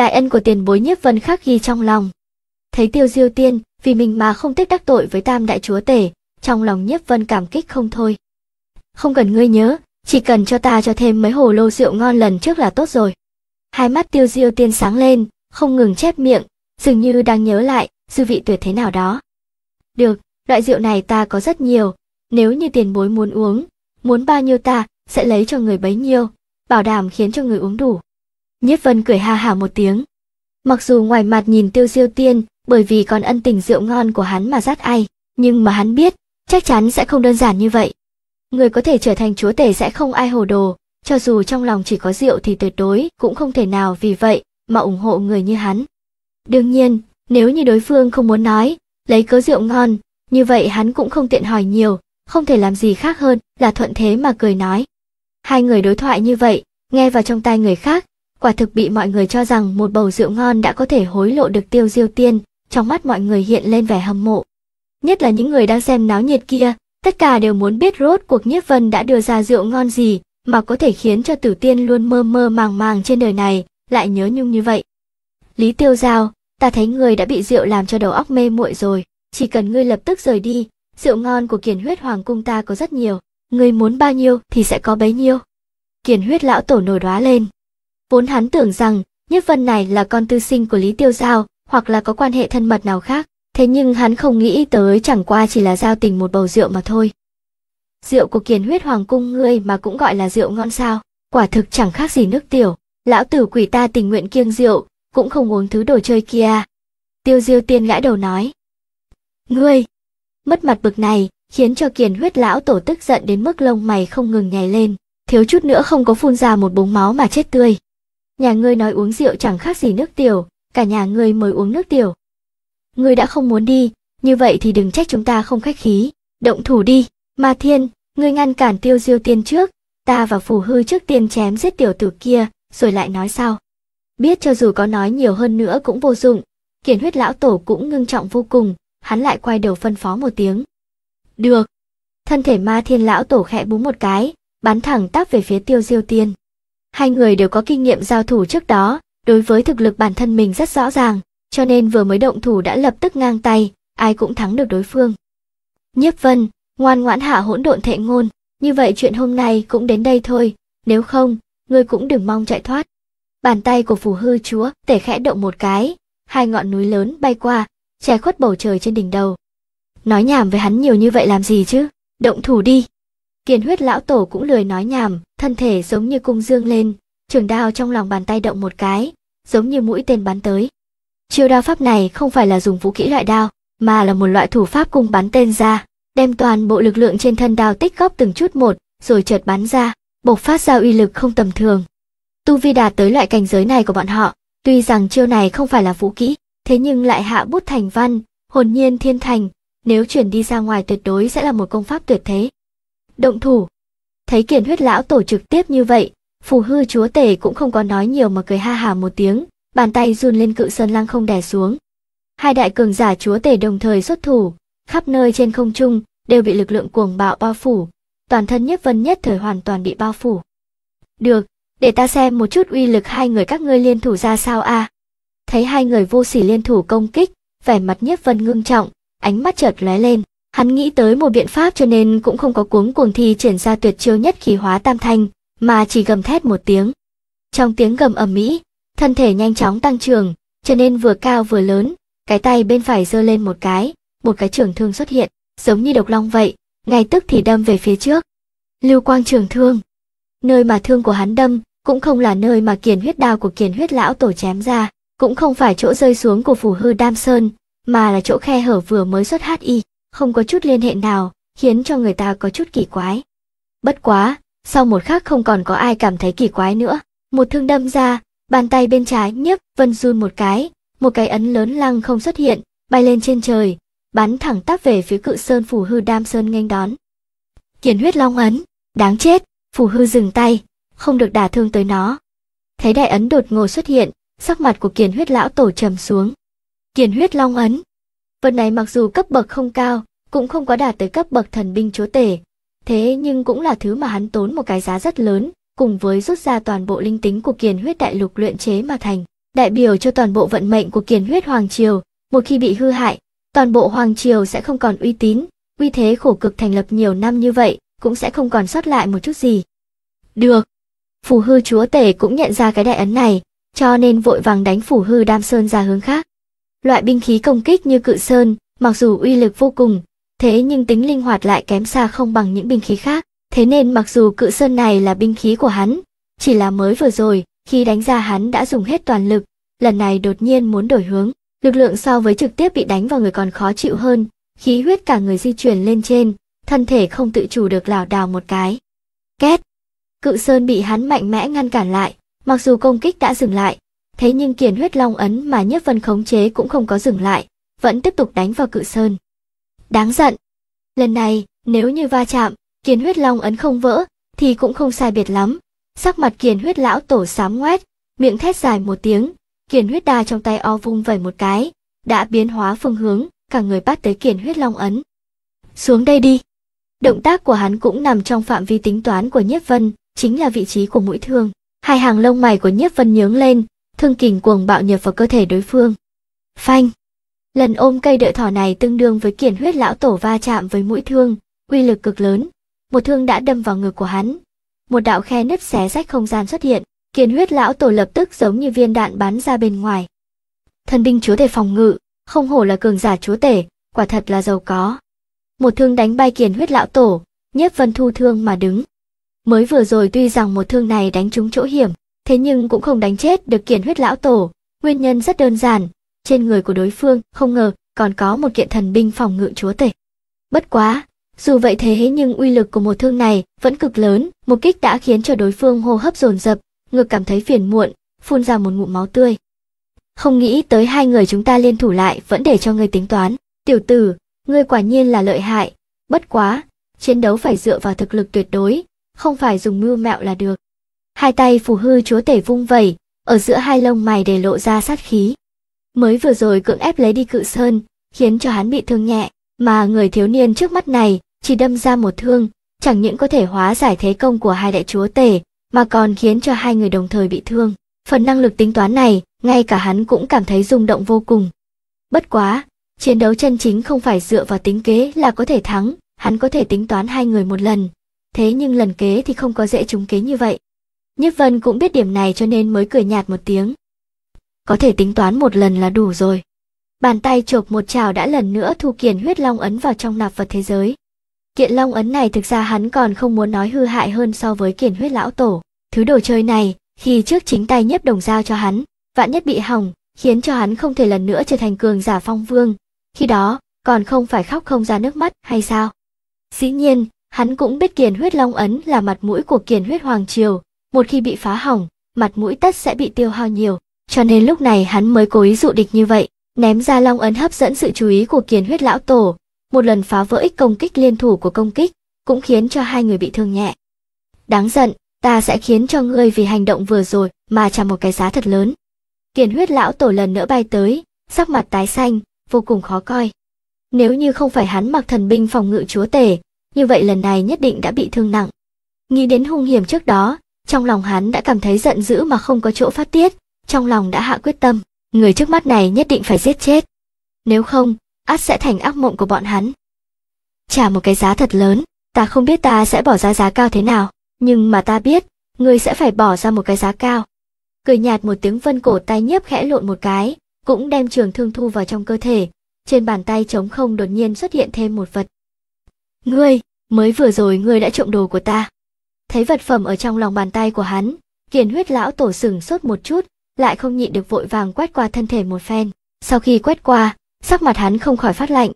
đại ân của tiền bối nhiếp vân khắc ghi trong lòng. Thấy tiêu diêu tiên, vì mình mà không tích đắc tội với tam đại chúa tể, trong lòng nhiếp vân cảm kích không thôi. Không cần ngươi nhớ, chỉ cần cho ta cho thêm mấy hồ lô rượu ngon lần trước là tốt rồi. Hai mắt tiêu diêu tiên sáng lên, không ngừng chép miệng, dường như đang nhớ lại dư vị tuyệt thế nào đó. Được, loại rượu này ta có rất nhiều, nếu như tiền bối muốn uống, muốn bao nhiêu ta sẽ lấy cho người bấy nhiêu, bảo đảm khiến cho người uống đủ. Nhiếp Vân cười ha hả một tiếng. Mặc dù ngoài mặt nhìn Tiêu Diêu Tiên, bởi vì còn ân tình rượu ngon của hắn mà dắt ai, nhưng mà hắn biết, chắc chắn sẽ không đơn giản như vậy. Người có thể trở thành chúa tể sẽ không ai hồ đồ, cho dù trong lòng chỉ có rượu thì tuyệt đối cũng không thể nào vì vậy mà ủng hộ người như hắn. Đương nhiên, nếu như đối phương không muốn nói, lấy cớ rượu ngon, như vậy hắn cũng không tiện hỏi nhiều, không thể làm gì khác hơn là thuận thế mà cười nói. Hai người đối thoại như vậy, nghe vào trong tai người khác, quả thực bị mọi người cho rằng một bầu rượu ngon đã có thể hối lộ được tiêu diêu tiên, trong mắt mọi người hiện lên vẻ hâm mộ. Nhất là những người đang xem náo nhiệt kia, tất cả đều muốn biết rốt cuộc Nhiếp Vân đã đưa ra rượu ngon gì mà có thể khiến cho tử tiên luôn mơ mơ màng màng trên đời này, lại nhớ nhung như vậy. Lý Tiêu Giao, ta thấy người đã bị rượu làm cho đầu óc mê muội rồi, chỉ cần ngươi lập tức rời đi, rượu ngon của kiền huyết hoàng cung ta có rất nhiều, ngươi muốn bao nhiêu thì sẽ có bấy nhiêu. Kiền huyết lão tổ nổi đoá lên. Vốn hắn tưởng rằng, Nhất Vân này là con tư sinh của Lý Tiêu Giao, hoặc là có quan hệ thân mật nào khác, thế nhưng hắn không nghĩ tới chẳng qua chỉ là giao tình một bầu rượu mà thôi. Rượu của kiền huyết hoàng cung ngươi mà cũng gọi là rượu ngon sao, quả thực chẳng khác gì nước tiểu, lão tử quỷ ta tình nguyện kiêng rượu, cũng không uống thứ đồ chơi kia. Tiêu diêu tiên gãi đầu nói. Ngươi! Mất mặt bực này, khiến cho kiền huyết lão tổ tức giận đến mức lông mày không ngừng nhảy lên, thiếu chút nữa không có phun ra một búng máu mà chết tươi nhà ngươi nói uống rượu chẳng khác gì nước tiểu, cả nhà ngươi mới uống nước tiểu. Ngươi đã không muốn đi, như vậy thì đừng trách chúng ta không khách khí, động thủ đi, Ma Thiên, ngươi ngăn cản Tiêu Diêu Tiên trước, ta và Phù Hư trước tiên chém giết tiểu tử kia, rồi lại nói sau. Biết cho dù có nói nhiều hơn nữa cũng vô dụng, Kiển huyết lão tổ cũng ngưng trọng vô cùng, hắn lại quay đầu phân phó một tiếng. Được. Thân thể ma thiên lão tổ khẽ búng một cái, bắn thẳng tắp về phía tiêu diêu tiên. Hai người đều có kinh nghiệm giao thủ trước đó, đối với thực lực bản thân mình rất rõ ràng, cho nên vừa mới động thủ đã lập tức ngang tay, ai cũng thắng được đối phương. Nhiếp Vân, ngoan ngoãn hạ hỗn độn thệ ngôn, như vậy chuyện hôm nay cũng đến đây thôi, nếu không, ngươi cũng đừng mong chạy thoát. Bàn tay của phù hư chúa tể khẽ động một cái, hai ngọn núi lớn bay qua, che khuất bầu trời trên đỉnh đầu. Nói nhảm với hắn nhiều như vậy làm gì chứ, động thủ đi. Kiền huyết lão tổ cũng lười nói nhảm, thân thể giống như cung dương lên, trường đao trong lòng bàn tay động một cái, giống như mũi tên bắn tới. Chiêu đao pháp này không phải là dùng vũ kỹ loại đao, mà là một loại thủ pháp cung bắn tên ra, đem toàn bộ lực lượng trên thân đao tích góp từng chút một, rồi chợt bắn ra, bộc phát ra uy lực không tầm thường. Tu vi đạt tới loại cảnh giới này của bọn họ, tuy rằng chiêu này không phải là vũ kỹ, thế nhưng lại hạ bút thành văn, hồn nhiên thiên thành, nếu chuyển đi ra ngoài tuyệt đối sẽ là một công pháp tuyệt thế động thủ. Thấy kiền huyết lão tổ trực tiếp như vậy, phù hư chúa tể cũng không có nói nhiều mà cười ha hà một tiếng, bàn tay run lên cự sơn lăng không đè xuống. Hai đại cường giả chúa tể đồng thời xuất thủ, khắp nơi trên không trung đều bị lực lượng cuồng bạo bao phủ, toàn thân nhất vân nhất thời hoàn toàn bị bao phủ. Được, để ta xem một chút uy lực hai người các ngươi liên thủ ra sao a. À? Thấy hai người vô sỉ liên thủ công kích, vẻ mặt nhất vân ngưng trọng, ánh mắt chợt lóe lên. Hắn nghĩ tới một biện pháp cho nên cũng không có cuống cuồng thi triển ra tuyệt chiêu nhất khí hóa tam thanh, mà chỉ gầm thét một tiếng. Trong tiếng gầm ầm mỹ, thân thể nhanh chóng tăng trưởng, trở nên vừa cao vừa lớn, cái tay bên phải giơ lên một cái, một cái trường thương xuất hiện, giống như độc long vậy, ngay tức thì đâm về phía trước. Lưu quang trường thương. Nơi mà thương của hắn đâm, cũng không là nơi mà kiền huyết đao của kiền huyết lão tổ chém ra, cũng không phải chỗ rơi xuống của phủ hư đam sơn, mà là chỗ khe hở vừa mới xuất hát y không có chút liên hệ nào, khiến cho người ta có chút kỳ quái. Bất quá, sau một khắc không còn có ai cảm thấy kỳ quái nữa. Một thương đâm ra, bàn tay bên trái nhấp vân run một cái, một cái ấn lớn lăng không xuất hiện, bay lên trên trời, bắn thẳng tắp về phía cự sơn phủ hư đam sơn nghênh đón. Kiền huyết long ấn, đáng chết, phủ hư dừng tay, không được đả thương tới nó. Thấy đại ấn đột ngột xuất hiện, sắc mặt của kiền huyết lão tổ trầm xuống. Kiền huyết long ấn, Vật này mặc dù cấp bậc không cao, cũng không có đạt tới cấp bậc thần binh chúa tể, thế nhưng cũng là thứ mà hắn tốn một cái giá rất lớn, cùng với rút ra toàn bộ linh tính của kiền huyết đại lục luyện chế mà thành, đại biểu cho toàn bộ vận mệnh của kiền huyết hoàng triều, một khi bị hư hại, toàn bộ hoàng triều sẽ không còn uy tín, uy thế khổ cực thành lập nhiều năm như vậy, cũng sẽ không còn sót lại một chút gì. Được. phủ hư chúa tể cũng nhận ra cái đại ấn này, cho nên vội vàng đánh phủ hư đam sơn ra hướng khác. Loại binh khí công kích như cự sơn, mặc dù uy lực vô cùng, thế nhưng tính linh hoạt lại kém xa không bằng những binh khí khác, thế nên mặc dù cự sơn này là binh khí của hắn, chỉ là mới vừa rồi, khi đánh ra hắn đã dùng hết toàn lực, lần này đột nhiên muốn đổi hướng, lực lượng so với trực tiếp bị đánh vào người còn khó chịu hơn, khí huyết cả người di chuyển lên trên, thân thể không tự chủ được lảo đảo một cái. Két! Cự sơn bị hắn mạnh mẽ ngăn cản lại, mặc dù công kích đã dừng lại, thế nhưng kiền huyết long ấn mà nhiếp vân khống chế cũng không có dừng lại, vẫn tiếp tục đánh vào cự sơn. Đáng giận! Lần này, nếu như va chạm, kiền huyết long ấn không vỡ, thì cũng không sai biệt lắm. Sắc mặt kiền huyết lão tổ xám ngoét, miệng thét dài một tiếng, kiền huyết đa trong tay o vung vẩy một cái, đã biến hóa phương hướng, cả người bắt tới kiền huyết long ấn. Xuống đây đi! Động tác của hắn cũng nằm trong phạm vi tính toán của nhiếp vân, chính là vị trí của mũi thương. Hai hàng lông mày của nhiếp vân nhướng lên, thương kình cuồng bạo nhập vào cơ thể đối phương. Phanh! Lần ôm cây đợi thỏ này tương đương với kiển huyết lão tổ va chạm với mũi thương, uy lực cực lớn. Một thương đã đâm vào ngực của hắn. Một đạo khe nứt xé rách không gian xuất hiện, kiển huyết lão tổ lập tức giống như viên đạn bắn ra bên ngoài. Thần binh chúa thể phòng ngự, không hổ là cường giả chúa tể, quả thật là giàu có. Một thương đánh bay kiển huyết lão tổ, nhiếp vân thu thương mà đứng. Mới vừa rồi tuy rằng một thương này đánh trúng chỗ hiểm, thế nhưng cũng không đánh chết được kiện huyết lão tổ. Nguyên nhân rất đơn giản, trên người của đối phương không ngờ còn có một kiện thần binh phòng ngự chúa tể. Bất quá, dù vậy thế nhưng uy lực của một thương này vẫn cực lớn, một kích đã khiến cho đối phương hô hấp dồn dập, ngược cảm thấy phiền muộn, phun ra một ngụm máu tươi. Không nghĩ tới hai người chúng ta liên thủ lại vẫn để cho ngươi tính toán. Tiểu tử, ngươi quả nhiên là lợi hại. Bất quá, chiến đấu phải dựa vào thực lực tuyệt đối, không phải dùng mưu mẹo là được hai tay phù hư chúa tể vung vẩy, ở giữa hai lông mày để lộ ra sát khí. Mới vừa rồi cưỡng ép lấy đi cự sơn, khiến cho hắn bị thương nhẹ, mà người thiếu niên trước mắt này chỉ đâm ra một thương, chẳng những có thể hóa giải thế công của hai đại chúa tể, mà còn khiến cho hai người đồng thời bị thương. Phần năng lực tính toán này, ngay cả hắn cũng cảm thấy rung động vô cùng. Bất quá, chiến đấu chân chính không phải dựa vào tính kế là có thể thắng, hắn có thể tính toán hai người một lần. Thế nhưng lần kế thì không có dễ trúng kế như vậy. Nhiếp Vân cũng biết điểm này cho nên mới cười nhạt một tiếng. Có thể tính toán một lần là đủ rồi. Bàn tay chộp một trào đã lần nữa thu kiền huyết long ấn vào trong nạp vật thế giới. Kiện long ấn này thực ra hắn còn không muốn nói hư hại hơn so với kiền huyết lão tổ. Thứ đồ chơi này, khi trước chính tay nhiếp đồng giao cho hắn, vạn nhất bị hỏng, khiến cho hắn không thể lần nữa trở thành cường giả phong vương. Khi đó, còn không phải khóc không ra nước mắt hay sao? Dĩ nhiên, hắn cũng biết kiền huyết long ấn là mặt mũi của kiền huyết hoàng triều, một khi bị phá hỏng, mặt mũi tất sẽ bị tiêu hao nhiều, cho nên lúc này hắn mới cố ý dụ địch như vậy, ném ra long ấn hấp dẫn sự chú ý của Kiến Huyết lão tổ, một lần phá vỡ ích công kích liên thủ của công kích, cũng khiến cho hai người bị thương nhẹ. Đáng giận, ta sẽ khiến cho ngươi vì hành động vừa rồi mà trả một cái giá thật lớn. Kiền huyết lão tổ lần nữa bay tới, sắc mặt tái xanh, vô cùng khó coi. Nếu như không phải hắn mặc thần binh phòng ngự chúa tể, như vậy lần này nhất định đã bị thương nặng. Nghĩ đến hung hiểm trước đó, trong lòng hắn đã cảm thấy giận dữ mà không có chỗ phát tiết, trong lòng đã hạ quyết tâm, người trước mắt này nhất định phải giết chết. Nếu không, ắt sẽ thành ác mộng của bọn hắn. Trả một cái giá thật lớn, ta không biết ta sẽ bỏ ra giá cao thế nào, nhưng mà ta biết, ngươi sẽ phải bỏ ra một cái giá cao. Cười nhạt một tiếng vân cổ tay nhiếp khẽ lộn một cái, cũng đem trường thương thu vào trong cơ thể, trên bàn tay trống không đột nhiên xuất hiện thêm một vật. Ngươi, mới vừa rồi ngươi đã trộm đồ của ta thấy vật phẩm ở trong lòng bàn tay của hắn kiền huyết lão tổ sừng sốt một chút lại không nhịn được vội vàng quét qua thân thể một phen sau khi quét qua sắc mặt hắn không khỏi phát lạnh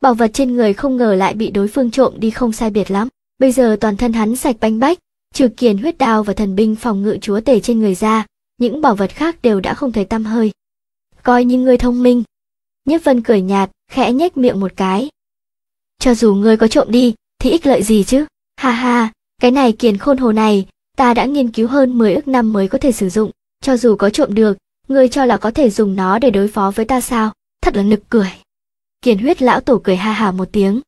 bảo vật trên người không ngờ lại bị đối phương trộm đi không sai biệt lắm bây giờ toàn thân hắn sạch banh bách trừ kiền huyết đao và thần binh phòng ngự chúa tể trên người ra những bảo vật khác đều đã không thấy tăm hơi coi như ngươi thông minh nhất vân cười nhạt khẽ nhếch miệng một cái cho dù ngươi có trộm đi thì ích lợi gì chứ ha ha cái này kiền khôn hồ này, ta đã nghiên cứu hơn 10 ước năm mới có thể sử dụng, cho dù có trộm được, ngươi cho là có thể dùng nó để đối phó với ta sao? Thật là nực cười. Kiền huyết lão tổ cười ha hà một tiếng.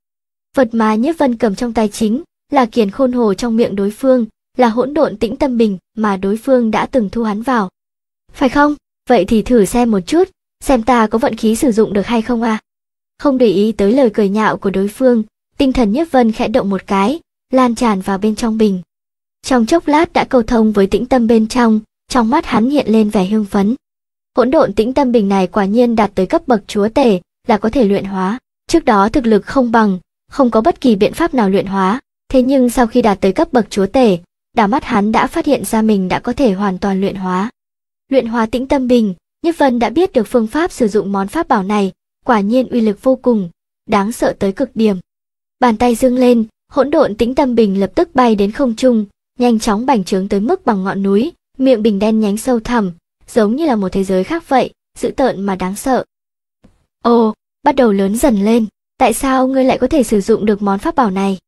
Vật mà Nhiếp Vân cầm trong tay chính là kiền khôn hồ trong miệng đối phương, là hỗn độn tĩnh tâm bình mà đối phương đã từng thu hắn vào. Phải không? Vậy thì thử xem một chút, xem ta có vận khí sử dụng được hay không à? Không để ý tới lời cười nhạo của đối phương, tinh thần Nhiếp Vân khẽ động một cái, lan tràn vào bên trong bình. Trong chốc lát đã cầu thông với tĩnh tâm bên trong, trong mắt hắn hiện lên vẻ hưng phấn. Hỗn độn tĩnh tâm bình này quả nhiên đạt tới cấp bậc chúa tể, là có thể luyện hóa. Trước đó thực lực không bằng, không có bất kỳ biện pháp nào luyện hóa, thế nhưng sau khi đạt tới cấp bậc chúa tể, đảo mắt hắn đã phát hiện ra mình đã có thể hoàn toàn luyện hóa. Luyện hóa tĩnh tâm bình, Nhất Vân đã biết được phương pháp sử dụng món pháp bảo này, quả nhiên uy lực vô cùng, đáng sợ tới cực điểm. Bàn tay dương lên, hỗn độn tĩnh tâm bình lập tức bay đến không trung, nhanh chóng bành trướng tới mức bằng ngọn núi, miệng bình đen nhánh sâu thẳm, giống như là một thế giới khác vậy, dữ tợn mà đáng sợ. Ồ, bắt đầu lớn dần lên, tại sao ngươi lại có thể sử dụng được món pháp bảo này?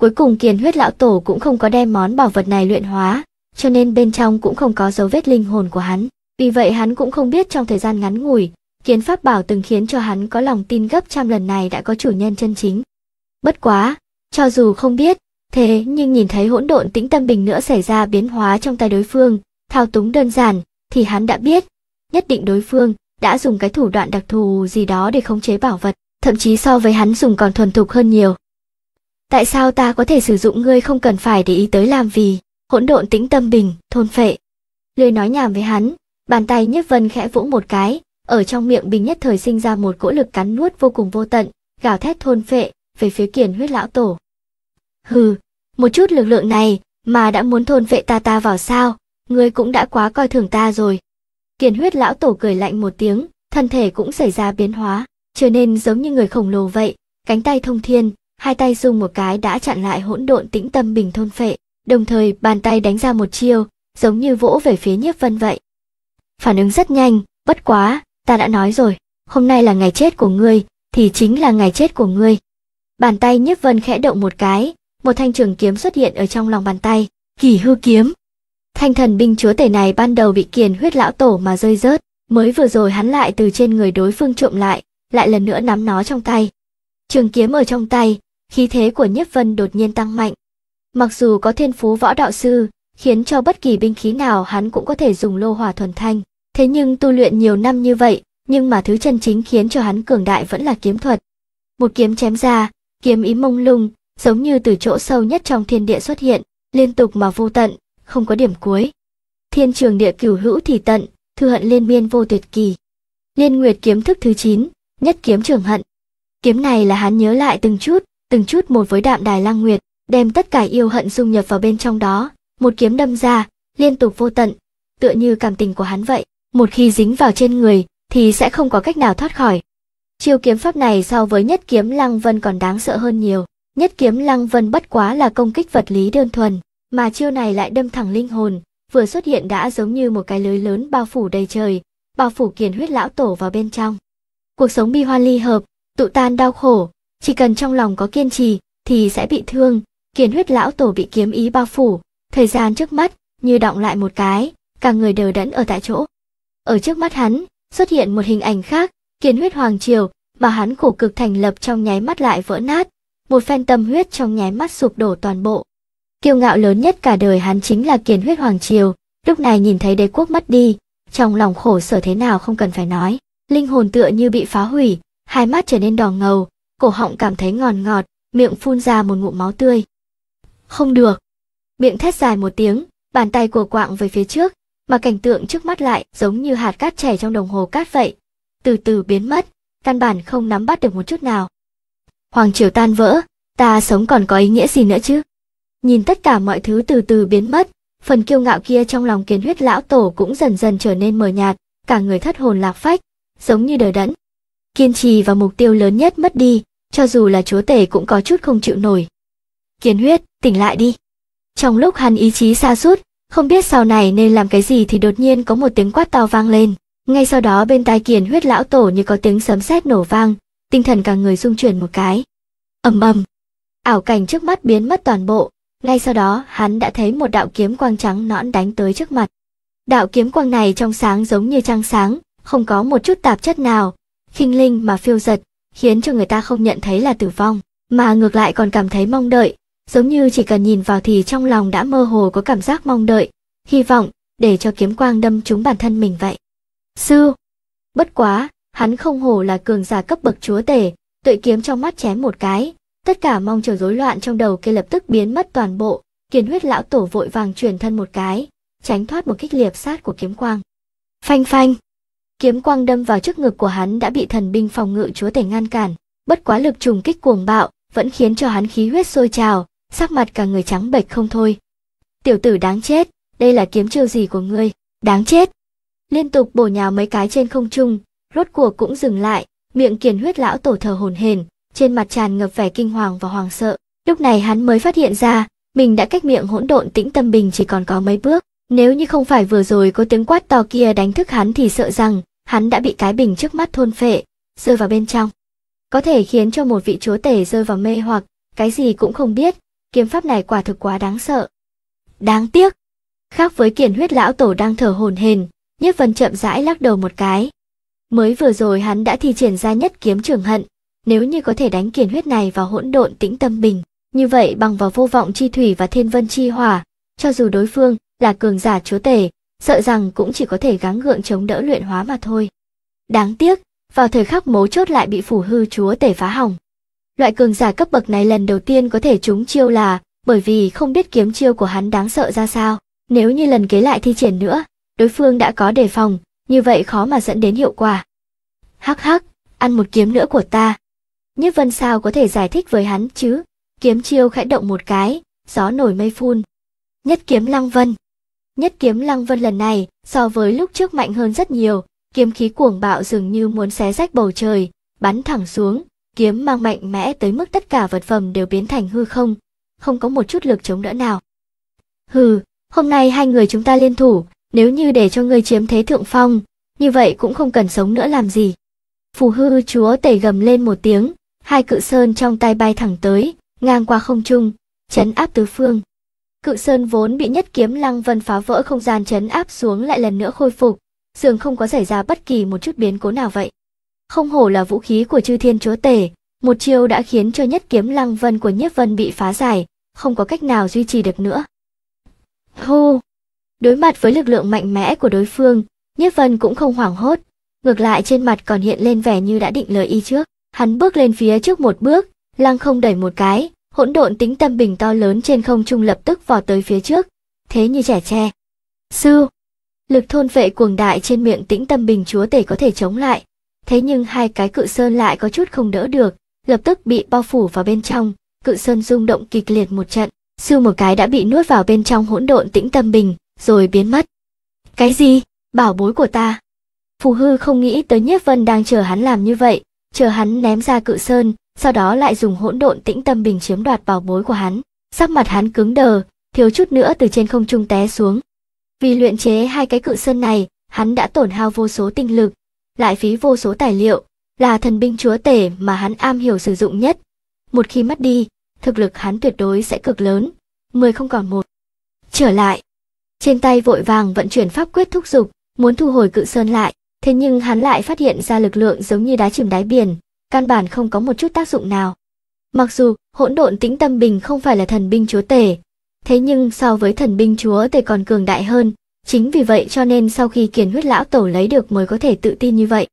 Cuối cùng kiền huyết lão tổ cũng không có đem món bảo vật này luyện hóa, cho nên bên trong cũng không có dấu vết linh hồn của hắn. Vì vậy hắn cũng không biết trong thời gian ngắn ngủi, kiến pháp bảo từng khiến cho hắn có lòng tin gấp trăm lần này đã có chủ nhân chân chính. Bất quá, cho dù không biết, thế nhưng nhìn thấy hỗn độn tĩnh tâm bình nữa xảy ra biến hóa trong tay đối phương, thao túng đơn giản, thì hắn đã biết, nhất định đối phương đã dùng cái thủ đoạn đặc thù gì đó để khống chế bảo vật, thậm chí so với hắn dùng còn thuần thục hơn nhiều. Tại sao ta có thể sử dụng ngươi không cần phải để ý tới làm vì hỗn độn tĩnh tâm bình, thôn phệ. Lười nói nhảm với hắn, bàn tay Nhiếp Vân khẽ vỗ một cái, ở trong miệng bình nhất thời sinh ra một cỗ lực cắn nuốt vô cùng vô tận, gào thét thôn phệ, về phía kiền huyết lão tổ. Hừ, một chút lực lượng này mà đã muốn thôn vệ ta ta vào sao, ngươi cũng đã quá coi thường ta rồi. Kiền huyết lão tổ cười lạnh một tiếng, thân thể cũng xảy ra biến hóa, trở nên giống như người khổng lồ vậy, cánh tay thông thiên, hai tay dùng một cái đã chặn lại hỗn độn tĩnh tâm bình thôn phệ, đồng thời bàn tay đánh ra một chiêu, giống như vỗ về phía nhiếp vân vậy. Phản ứng rất nhanh, bất quá, ta đã nói rồi, hôm nay là ngày chết của ngươi, thì chính là ngày chết của ngươi. Bàn tay nhiếp vân khẽ động một cái, một thanh trường kiếm xuất hiện ở trong lòng bàn tay, kỳ hư kiếm. Thanh thần binh chúa tể này ban đầu bị kiền huyết lão tổ mà rơi rớt, mới vừa rồi hắn lại từ trên người đối phương trộm lại, lại lần nữa nắm nó trong tay. Trường kiếm ở trong tay, khí thế của nhiếp vân đột nhiên tăng mạnh. Mặc dù có thiên phú võ đạo sư, khiến cho bất kỳ binh khí nào hắn cũng có thể dùng lô hỏa thuần thanh. Thế nhưng tu luyện nhiều năm như vậy, nhưng mà thứ chân chính khiến cho hắn cường đại vẫn là kiếm thuật. Một kiếm chém ra, kiếm ý mông lung, giống như từ chỗ sâu nhất trong thiên địa xuất hiện, liên tục mà vô tận, không có điểm cuối. Thiên trường địa cửu hữu thì tận, thư hận liên miên vô tuyệt kỳ. Liên Nguyệt kiếm thức thứ 9, nhất kiếm trường hận. Kiếm này là hắn nhớ lại từng chút, từng chút một với đạm đài lang nguyệt, đem tất cả yêu hận dung nhập vào bên trong đó, một kiếm đâm ra, liên tục vô tận, tựa như cảm tình của hắn vậy. Một khi dính vào trên người, thì sẽ không có cách nào thoát khỏi. Chiêu kiếm pháp này so với nhất kiếm lăng vân còn đáng sợ hơn nhiều. Nhất kiếm lăng vân bất quá là công kích vật lý đơn thuần, mà chiêu này lại đâm thẳng linh hồn, vừa xuất hiện đã giống như một cái lưới lớn bao phủ đầy trời, bao phủ kiền huyết lão tổ vào bên trong. Cuộc sống bi hoan ly hợp, tụ tan đau khổ, chỉ cần trong lòng có kiên trì thì sẽ bị thương, kiền huyết lão tổ bị kiếm ý bao phủ, thời gian trước mắt như động lại một cái, cả người đều đẫn ở tại chỗ. Ở trước mắt hắn, xuất hiện một hình ảnh khác, Kiến huyết hoàng triều mà hắn khổ cực thành lập trong nháy mắt lại vỡ nát, một phen tâm huyết trong nháy mắt sụp đổ toàn bộ. Kiêu ngạo lớn nhất cả đời hắn chính là kiến huyết hoàng triều, lúc này nhìn thấy đế quốc mất đi, trong lòng khổ sở thế nào không cần phải nói, linh hồn tựa như bị phá hủy, hai mắt trở nên đỏ ngầu, cổ họng cảm thấy ngọt ngọt, miệng phun ra một ngụm máu tươi. Không được. Miệng thét dài một tiếng, bàn tay của quạng về phía trước, mà cảnh tượng trước mắt lại giống như hạt cát chảy trong đồng hồ cát vậy, từ từ biến mất, căn bản không nắm bắt được một chút nào. Hoàng triều tan vỡ, ta sống còn có ý nghĩa gì nữa chứ? Nhìn tất cả mọi thứ từ từ biến mất, phần kiêu ngạo kia trong lòng kiến huyết lão tổ cũng dần dần trở nên mờ nhạt, cả người thất hồn lạc phách, giống như đờ đẫn. Kiên trì và mục tiêu lớn nhất mất đi, cho dù là chúa tể cũng có chút không chịu nổi. Kiến huyết, tỉnh lại đi. Trong lúc hắn ý chí xa sút không biết sau này nên làm cái gì thì đột nhiên có một tiếng quát to vang lên. Ngay sau đó bên tai kiền huyết lão tổ như có tiếng sấm sét nổ vang, tinh thần cả người rung chuyển một cái. ầm ầm, ảo cảnh trước mắt biến mất toàn bộ, ngay sau đó hắn đã thấy một đạo kiếm quang trắng nõn đánh tới trước mặt. Đạo kiếm quang này trong sáng giống như trăng sáng, không có một chút tạp chất nào, khinh linh mà phiêu giật, khiến cho người ta không nhận thấy là tử vong, mà ngược lại còn cảm thấy mong đợi, giống như chỉ cần nhìn vào thì trong lòng đã mơ hồ có cảm giác mong đợi, hy vọng để cho kiếm quang đâm trúng bản thân mình vậy sư. Bất quá, hắn không hổ là cường giả cấp bậc chúa tể, tuệ kiếm trong mắt chém một cái, tất cả mong chờ rối loạn trong đầu kia lập tức biến mất toàn bộ, kiền huyết lão tổ vội vàng truyền thân một cái, tránh thoát một kích liệp sát của kiếm quang. Phanh phanh, kiếm quang đâm vào trước ngực của hắn đã bị thần binh phòng ngự chúa tể ngăn cản, bất quá lực trùng kích cuồng bạo vẫn khiến cho hắn khí huyết sôi trào, sắc mặt cả người trắng bệch không thôi. Tiểu tử đáng chết, đây là kiếm chiêu gì của ngươi? Đáng chết! liên tục bổ nhào mấy cái trên không trung, rốt cuộc cũng dừng lại, miệng kiền huyết lão tổ thở hồn hền, trên mặt tràn ngập vẻ kinh hoàng và hoảng sợ. Lúc này hắn mới phát hiện ra, mình đã cách miệng hỗn độn tĩnh tâm bình chỉ còn có mấy bước, nếu như không phải vừa rồi có tiếng quát to kia đánh thức hắn thì sợ rằng hắn đã bị cái bình trước mắt thôn phệ, rơi vào bên trong. Có thể khiến cho một vị chúa tể rơi vào mê hoặc, cái gì cũng không biết, kiếm pháp này quả thực quá đáng sợ. Đáng tiếc. Khác với Kiển huyết lão tổ đang thở hồn hền, Nhiếp Vân chậm rãi lắc đầu một cái. Mới vừa rồi hắn đã thi triển ra nhất kiếm trường hận, nếu như có thể đánh kiền huyết này vào hỗn độn tĩnh tâm bình, như vậy bằng vào vô vọng chi thủy và thiên vân chi hỏa, cho dù đối phương là cường giả chúa tể, sợ rằng cũng chỉ có thể gắng gượng chống đỡ luyện hóa mà thôi. Đáng tiếc, vào thời khắc mấu chốt lại bị phủ hư chúa tể phá hỏng. Loại cường giả cấp bậc này lần đầu tiên có thể trúng chiêu là bởi vì không biết kiếm chiêu của hắn đáng sợ ra sao, nếu như lần kế lại thi triển nữa, đối phương đã có đề phòng, như vậy khó mà dẫn đến hiệu quả. Hắc hắc, ăn một kiếm nữa của ta. Nhất Vân sao có thể giải thích với hắn chứ? Kiếm chiêu khẽ động một cái, gió nổi mây phun. Nhất kiếm lăng vân. Nhất kiếm lăng vân lần này so với lúc trước mạnh hơn rất nhiều, kiếm khí cuồng bạo dường như muốn xé rách bầu trời, bắn thẳng xuống, kiếm mang mạnh mẽ tới mức tất cả vật phẩm đều biến thành hư không, không có một chút lực chống đỡ nào. Hừ, hôm nay hai người chúng ta liên thủ, nếu như để cho ngươi chiếm thế thượng phong, như vậy cũng không cần sống nữa làm gì. Phù hư chúa tể gầm lên một tiếng, hai cự sơn trong tay bay thẳng tới, ngang qua không trung, chấn áp tứ phương. Cự sơn vốn bị nhất kiếm lăng vân phá vỡ không gian chấn áp xuống lại lần nữa khôi phục, dường không có xảy ra bất kỳ một chút biến cố nào vậy. Không hổ là vũ khí của chư thiên chúa tể, một chiêu đã khiến cho nhất kiếm lăng vân của nhiếp vân bị phá giải, không có cách nào duy trì được nữa. Hô! Đối mặt với lực lượng mạnh mẽ của đối phương, Nhiếp Vân cũng không hoảng hốt, ngược lại trên mặt còn hiện lên vẻ như đã định lời y trước. Hắn bước lên phía trước một bước, lăng không đẩy một cái, hỗn độn tính tâm bình to lớn trên không trung lập tức vò tới phía trước, thế như trẻ tre. Sư, lực thôn vệ cuồng đại trên miệng tĩnh tâm bình chúa tể có thể chống lại, thế nhưng hai cái cự sơn lại có chút không đỡ được, lập tức bị bao phủ vào bên trong, cự sơn rung động kịch liệt một trận, sư một cái đã bị nuốt vào bên trong hỗn độn tĩnh tâm bình, rồi biến mất. Cái gì? Bảo bối của ta? Phù hư không nghĩ tới nhiếp vân đang chờ hắn làm như vậy, chờ hắn ném ra cự sơn, sau đó lại dùng hỗn độn tĩnh tâm bình chiếm đoạt bảo bối của hắn. Sắc mặt hắn cứng đờ, thiếu chút nữa từ trên không trung té xuống. Vì luyện chế hai cái cự sơn này, hắn đã tổn hao vô số tinh lực, lại phí vô số tài liệu, là thần binh chúa tể mà hắn am hiểu sử dụng nhất. Một khi mất đi, thực lực hắn tuyệt đối sẽ cực lớn, mười không còn một. Trở lại, trên tay vội vàng vận chuyển pháp quyết thúc dục, muốn thu hồi cự sơn lại, thế nhưng hắn lại phát hiện ra lực lượng giống như đá chìm đáy biển, căn bản không có một chút tác dụng nào. Mặc dù hỗn độn tĩnh tâm bình không phải là thần binh chúa tể, thế nhưng so với thần binh chúa tể còn cường đại hơn, chính vì vậy cho nên sau khi kiền huyết lão tổ lấy được mới có thể tự tin như vậy.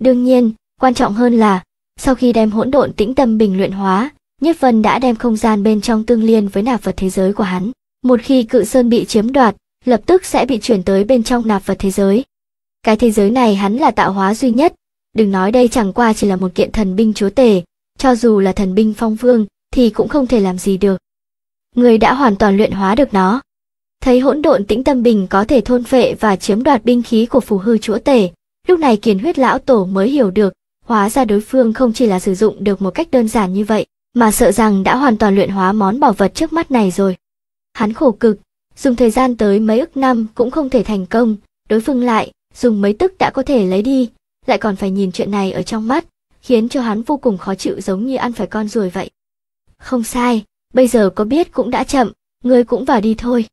Đương nhiên, quan trọng hơn là, sau khi đem hỗn độn tĩnh tâm bình luyện hóa, Nhất Vân đã đem không gian bên trong tương liên với nạp vật thế giới của hắn. Một khi cự sơn bị chiếm đoạt, lập tức sẽ bị chuyển tới bên trong nạp vật thế giới. Cái thế giới này hắn là tạo hóa duy nhất, đừng nói đây chẳng qua chỉ là một kiện thần binh chúa tể, cho dù là thần binh phong vương thì cũng không thể làm gì được. Người đã hoàn toàn luyện hóa được nó. Thấy hỗn độn tĩnh tâm bình có thể thôn phệ và chiếm đoạt binh khí của phù hư chúa tể, lúc này kiền huyết lão tổ mới hiểu được, hóa ra đối phương không chỉ là sử dụng được một cách đơn giản như vậy, mà sợ rằng đã hoàn toàn luyện hóa món bảo vật trước mắt này rồi. Hắn khổ cực, dùng thời gian tới mấy ức năm cũng không thể thành công, đối phương lại, dùng mấy tức đã có thể lấy đi, lại còn phải nhìn chuyện này ở trong mắt, khiến cho hắn vô cùng khó chịu giống như ăn phải con ruồi vậy. Không sai, bây giờ có biết cũng đã chậm, ngươi cũng vào đi thôi.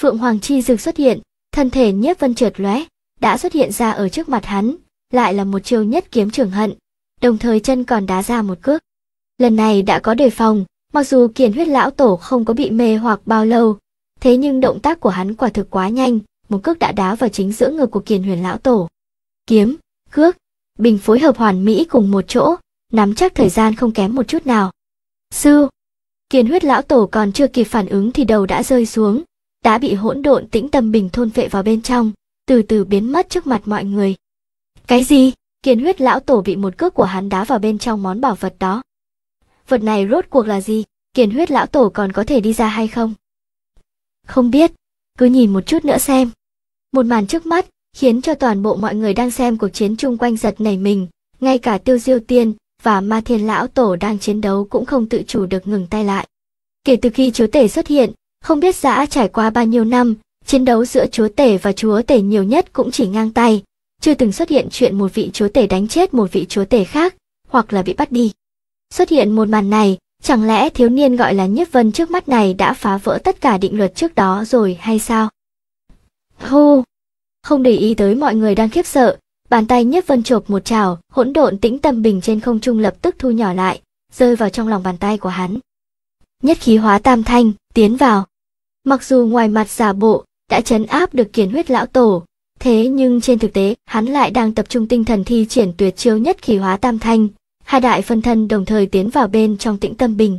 Phượng Hoàng Chi Dực xuất hiện, thân thể nhiếp vân trượt lóe, đã xuất hiện ra ở trước mặt hắn, lại là một chiêu nhất kiếm trường hận, đồng thời chân còn đá ra một cước. Lần này đã có đề phòng, mặc dù kiền huyết lão tổ không có bị mê hoặc bao lâu, Thế nhưng động tác của hắn quả thực quá nhanh, một cước đã đá vào chính giữa ngực của Kiền Huyền lão tổ. Kiếm, cước, bình phối hợp hoàn mỹ cùng một chỗ, nắm chắc thời gian không kém một chút nào. Sư, Kiền huyết lão tổ còn chưa kịp phản ứng thì đầu đã rơi xuống, đã bị hỗn độn tĩnh tâm bình thôn vệ vào bên trong, từ từ biến mất trước mặt mọi người. Cái gì? Kiền huyết lão tổ bị một cước của hắn đá vào bên trong món bảo vật đó. Vật này rốt cuộc là gì? Kiền huyết lão tổ còn có thể đi ra hay không? Không biết, cứ nhìn một chút nữa xem. Một màn trước mắt khiến cho toàn bộ mọi người đang xem cuộc chiến chung quanh giật nảy mình, ngay cả Tiêu Diêu Tiên và Ma Thiên Lão Tổ đang chiến đấu cũng không tự chủ được ngừng tay lại. Kể từ khi chúa tể xuất hiện, không biết đã trải qua bao nhiêu năm, chiến đấu giữa chúa tể và chúa tể nhiều nhất cũng chỉ ngang tay, chưa từng xuất hiện chuyện một vị chúa tể đánh chết một vị chúa tể khác, hoặc là bị bắt đi. Xuất hiện một màn này, Chẳng lẽ thiếu niên gọi là Nhiếp Vân trước mắt này đã phá vỡ tất cả định luật trước đó rồi hay sao? Hô! Không để ý tới mọi người đang khiếp sợ, bàn tay Nhiếp Vân chộp một chảo, hỗn độn tĩnh tâm bình trên không trung lập tức thu nhỏ lại, rơi vào trong lòng bàn tay của hắn. Nhất khí hóa tam thanh, tiến vào. Mặc dù ngoài mặt giả bộ, đã chấn áp được kiền huyết lão tổ, thế nhưng trên thực tế hắn lại đang tập trung tinh thần thi triển tuyệt chiêu nhất khí hóa tam thanh, hai đại phân thân đồng thời tiến vào bên trong tĩnh tâm bình.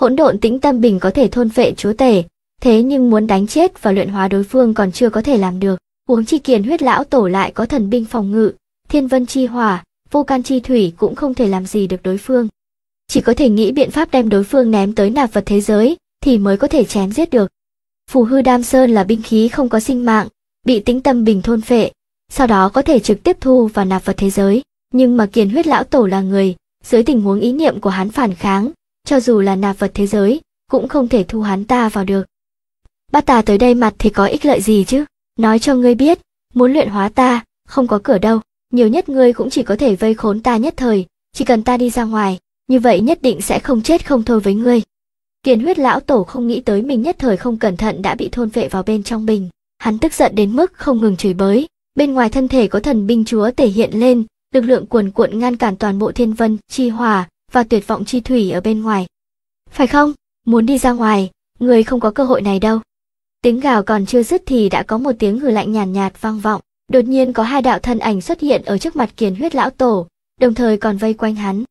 Hỗn độn tĩnh tâm bình có thể thôn vệ chúa tể, thế nhưng muốn đánh chết và luyện hóa đối phương còn chưa có thể làm được. Uống chi kiền huyết lão tổ lại có thần binh phòng ngự, thiên vân chi hỏa, vô can chi thủy cũng không thể làm gì được đối phương. Chỉ có thể nghĩ biện pháp đem đối phương ném tới nạp vật thế giới, thì mới có thể chém giết được. Phù hư đam sơn là binh khí không có sinh mạng, bị tĩnh tâm bình thôn phệ, sau đó có thể trực tiếp thu và nạp vật thế giới. Nhưng mà kiền huyết lão tổ là người, dưới tình huống ý niệm của hắn phản kháng, cho dù là nạp vật thế giới, cũng không thể thu hắn ta vào được. Bắt ta tới đây mặt thì có ích lợi gì chứ? Nói cho ngươi biết, muốn luyện hóa ta, không có cửa đâu, nhiều nhất ngươi cũng chỉ có thể vây khốn ta nhất thời, chỉ cần ta đi ra ngoài, như vậy nhất định sẽ không chết không thôi với ngươi. Kiền huyết lão tổ không nghĩ tới mình nhất thời không cẩn thận đã bị thôn vệ vào bên trong mình. Hắn tức giận đến mức không ngừng chửi bới. Bên ngoài thân thể có thần binh chúa thể hiện lên, lực lượng cuồn cuộn ngăn cản toàn bộ thiên vân, chi hỏa và tuyệt vọng chi thủy ở bên ngoài. Phải không? Muốn đi ra ngoài, người không có cơ hội này đâu. Tiếng gào còn chưa dứt thì đã có một tiếng người lạnh nhàn nhạt, nhạt vang vọng. Đột nhiên có hai đạo thân ảnh xuất hiện ở trước mặt kiền huyết lão tổ, đồng thời còn vây quanh hắn.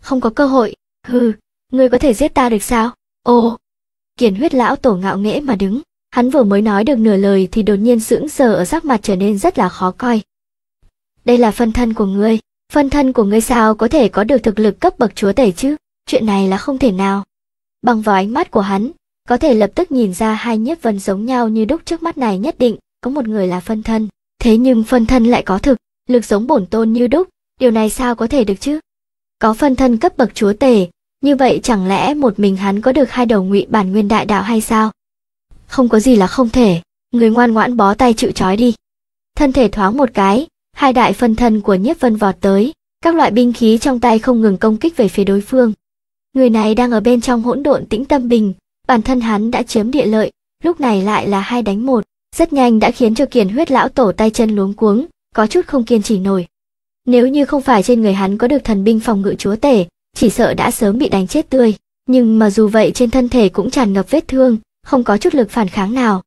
Không có cơ hội, hừ, ngươi có thể giết ta được sao? Ồ! Kiền huyết lão tổ ngạo nghễ mà đứng, hắn vừa mới nói được nửa lời thì đột nhiên sững sờ ở sắc mặt trở nên rất là khó coi đây là phân thân của ngươi, phân thân của ngươi sao có thể có được thực lực cấp bậc chúa tể chứ, chuyện này là không thể nào. Bằng vào ánh mắt của hắn, có thể lập tức nhìn ra hai nhiếp vân giống nhau như đúc trước mắt này nhất định có một người là phân thân, thế nhưng phân thân lại có thực, lực giống bổn tôn như đúc, điều này sao có thể được chứ? Có phân thân cấp bậc chúa tể, như vậy chẳng lẽ một mình hắn có được hai đầu ngụy bản nguyên đại đạo hay sao? Không có gì là không thể, người ngoan ngoãn bó tay chịu trói đi. Thân thể thoáng một cái, hai đại phân thân của nhiếp vân vọt tới các loại binh khí trong tay không ngừng công kích về phía đối phương người này đang ở bên trong hỗn độn tĩnh tâm bình bản thân hắn đã chiếm địa lợi lúc này lại là hai đánh một rất nhanh đã khiến cho kiền huyết lão tổ tay chân luống cuống có chút không kiên trì nổi nếu như không phải trên người hắn có được thần binh phòng ngự chúa tể chỉ sợ đã sớm bị đánh chết tươi nhưng mà dù vậy trên thân thể cũng tràn ngập vết thương không có chút lực phản kháng nào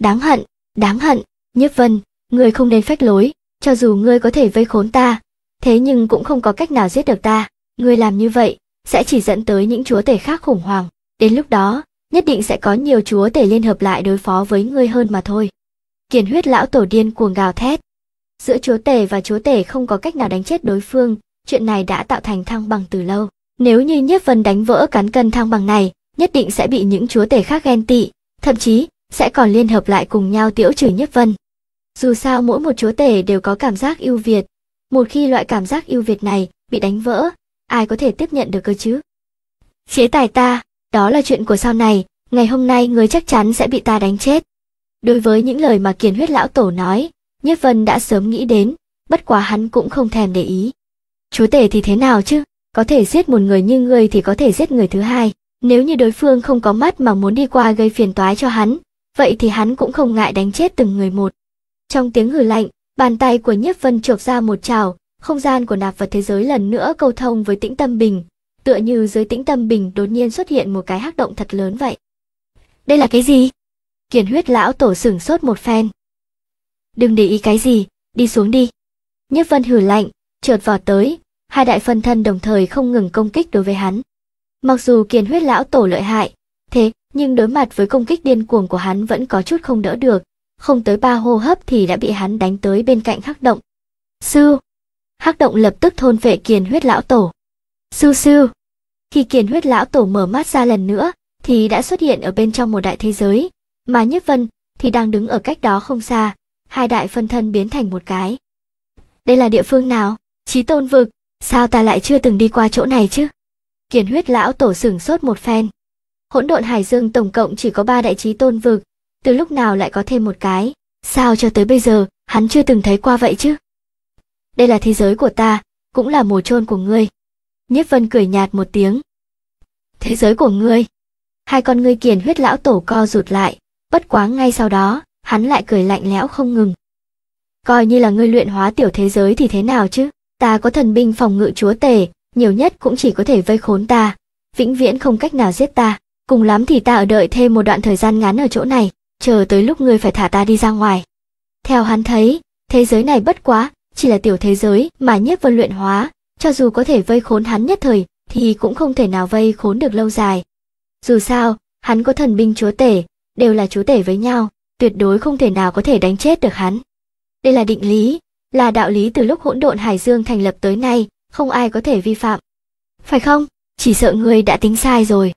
đáng hận đáng hận nhiếp vân người không nên phách lối cho dù ngươi có thể vây khốn ta, thế nhưng cũng không có cách nào giết được ta. Ngươi làm như vậy, sẽ chỉ dẫn tới những chúa tể khác khủng hoảng. Đến lúc đó, nhất định sẽ có nhiều chúa tể liên hợp lại đối phó với ngươi hơn mà thôi. Kiền huyết lão tổ điên cuồng gào thét. Giữa chúa tể và chúa tể không có cách nào đánh chết đối phương, chuyện này đã tạo thành thăng bằng từ lâu. Nếu như nhiếp vân đánh vỡ cán cân thăng bằng này, nhất định sẽ bị những chúa tể khác ghen tị, thậm chí sẽ còn liên hợp lại cùng nhau tiễu trừ nhiếp vân. Dù sao mỗi một chúa tể đều có cảm giác ưu việt, một khi loại cảm giác ưu việt này bị đánh vỡ, ai có thể tiếp nhận được cơ chứ? Chế tài ta, đó là chuyện của sau này, ngày hôm nay người chắc chắn sẽ bị ta đánh chết. Đối với những lời mà Kiền huyết lão tổ nói, Nhất Vân đã sớm nghĩ đến, bất quá hắn cũng không thèm để ý. Chúa tể thì thế nào chứ, có thể giết một người như ngươi thì có thể giết người thứ hai. Nếu như đối phương không có mắt mà muốn đi qua gây phiền toái cho hắn, vậy thì hắn cũng không ngại đánh chết từng người một. Trong tiếng hừ lạnh, bàn tay của Nhiếp Vân chộp ra một trào, không gian của nạp vật thế giới lần nữa câu thông với tĩnh tâm bình, tựa như dưới tĩnh tâm bình đột nhiên xuất hiện một cái hắc động thật lớn vậy. Đây là cái gì? Kiền huyết lão tổ sửng sốt một phen. Đừng để ý cái gì, đi xuống đi. Nhiếp Vân hừ lạnh, trượt vọt tới, hai đại phân thân đồng thời không ngừng công kích đối với hắn. Mặc dù kiền huyết lão tổ lợi hại, thế nhưng đối mặt với công kích điên cuồng của hắn vẫn có chút không đỡ được, không tới ba hô hấp thì đã bị hắn đánh tới bên cạnh hắc động. Sư! Hắc động lập tức thôn vệ kiền huyết lão tổ. Sư sư! Khi kiền huyết lão tổ mở mắt ra lần nữa, thì đã xuất hiện ở bên trong một đại thế giới, mà Nhất Vân thì đang đứng ở cách đó không xa, hai đại phân thân biến thành một cái. Đây là địa phương nào? Chí tôn vực, sao ta lại chưa từng đi qua chỗ này chứ? Kiền huyết lão tổ sửng sốt một phen. Hỗn độn Hải Dương tổng cộng chỉ có ba đại chí tôn vực, từ lúc nào lại có thêm một cái, sao cho tới bây giờ hắn chưa từng thấy qua vậy chứ? Đây là thế giới của ta, cũng là mồ chôn của ngươi. Nhiếp Vân cười nhạt một tiếng. Thế giới của ngươi? Hai con ngươi kiền huyết lão tổ co rụt lại, bất quá ngay sau đó, hắn lại cười lạnh lẽo không ngừng. Coi như là ngươi luyện hóa tiểu thế giới thì thế nào chứ? Ta có thần binh phòng ngự chúa tể, nhiều nhất cũng chỉ có thể vây khốn ta, vĩnh viễn không cách nào giết ta, cùng lắm thì ta ở đợi thêm một đoạn thời gian ngắn ở chỗ này chờ tới lúc ngươi phải thả ta đi ra ngoài. Theo hắn thấy, thế giới này bất quá, chỉ là tiểu thế giới mà nhiếp vân luyện hóa, cho dù có thể vây khốn hắn nhất thời, thì cũng không thể nào vây khốn được lâu dài. Dù sao, hắn có thần binh chúa tể, đều là chúa tể với nhau, tuyệt đối không thể nào có thể đánh chết được hắn. Đây là định lý, là đạo lý từ lúc hỗn độn Hải Dương thành lập tới nay, không ai có thể vi phạm. Phải không? Chỉ sợ ngươi đã tính sai rồi.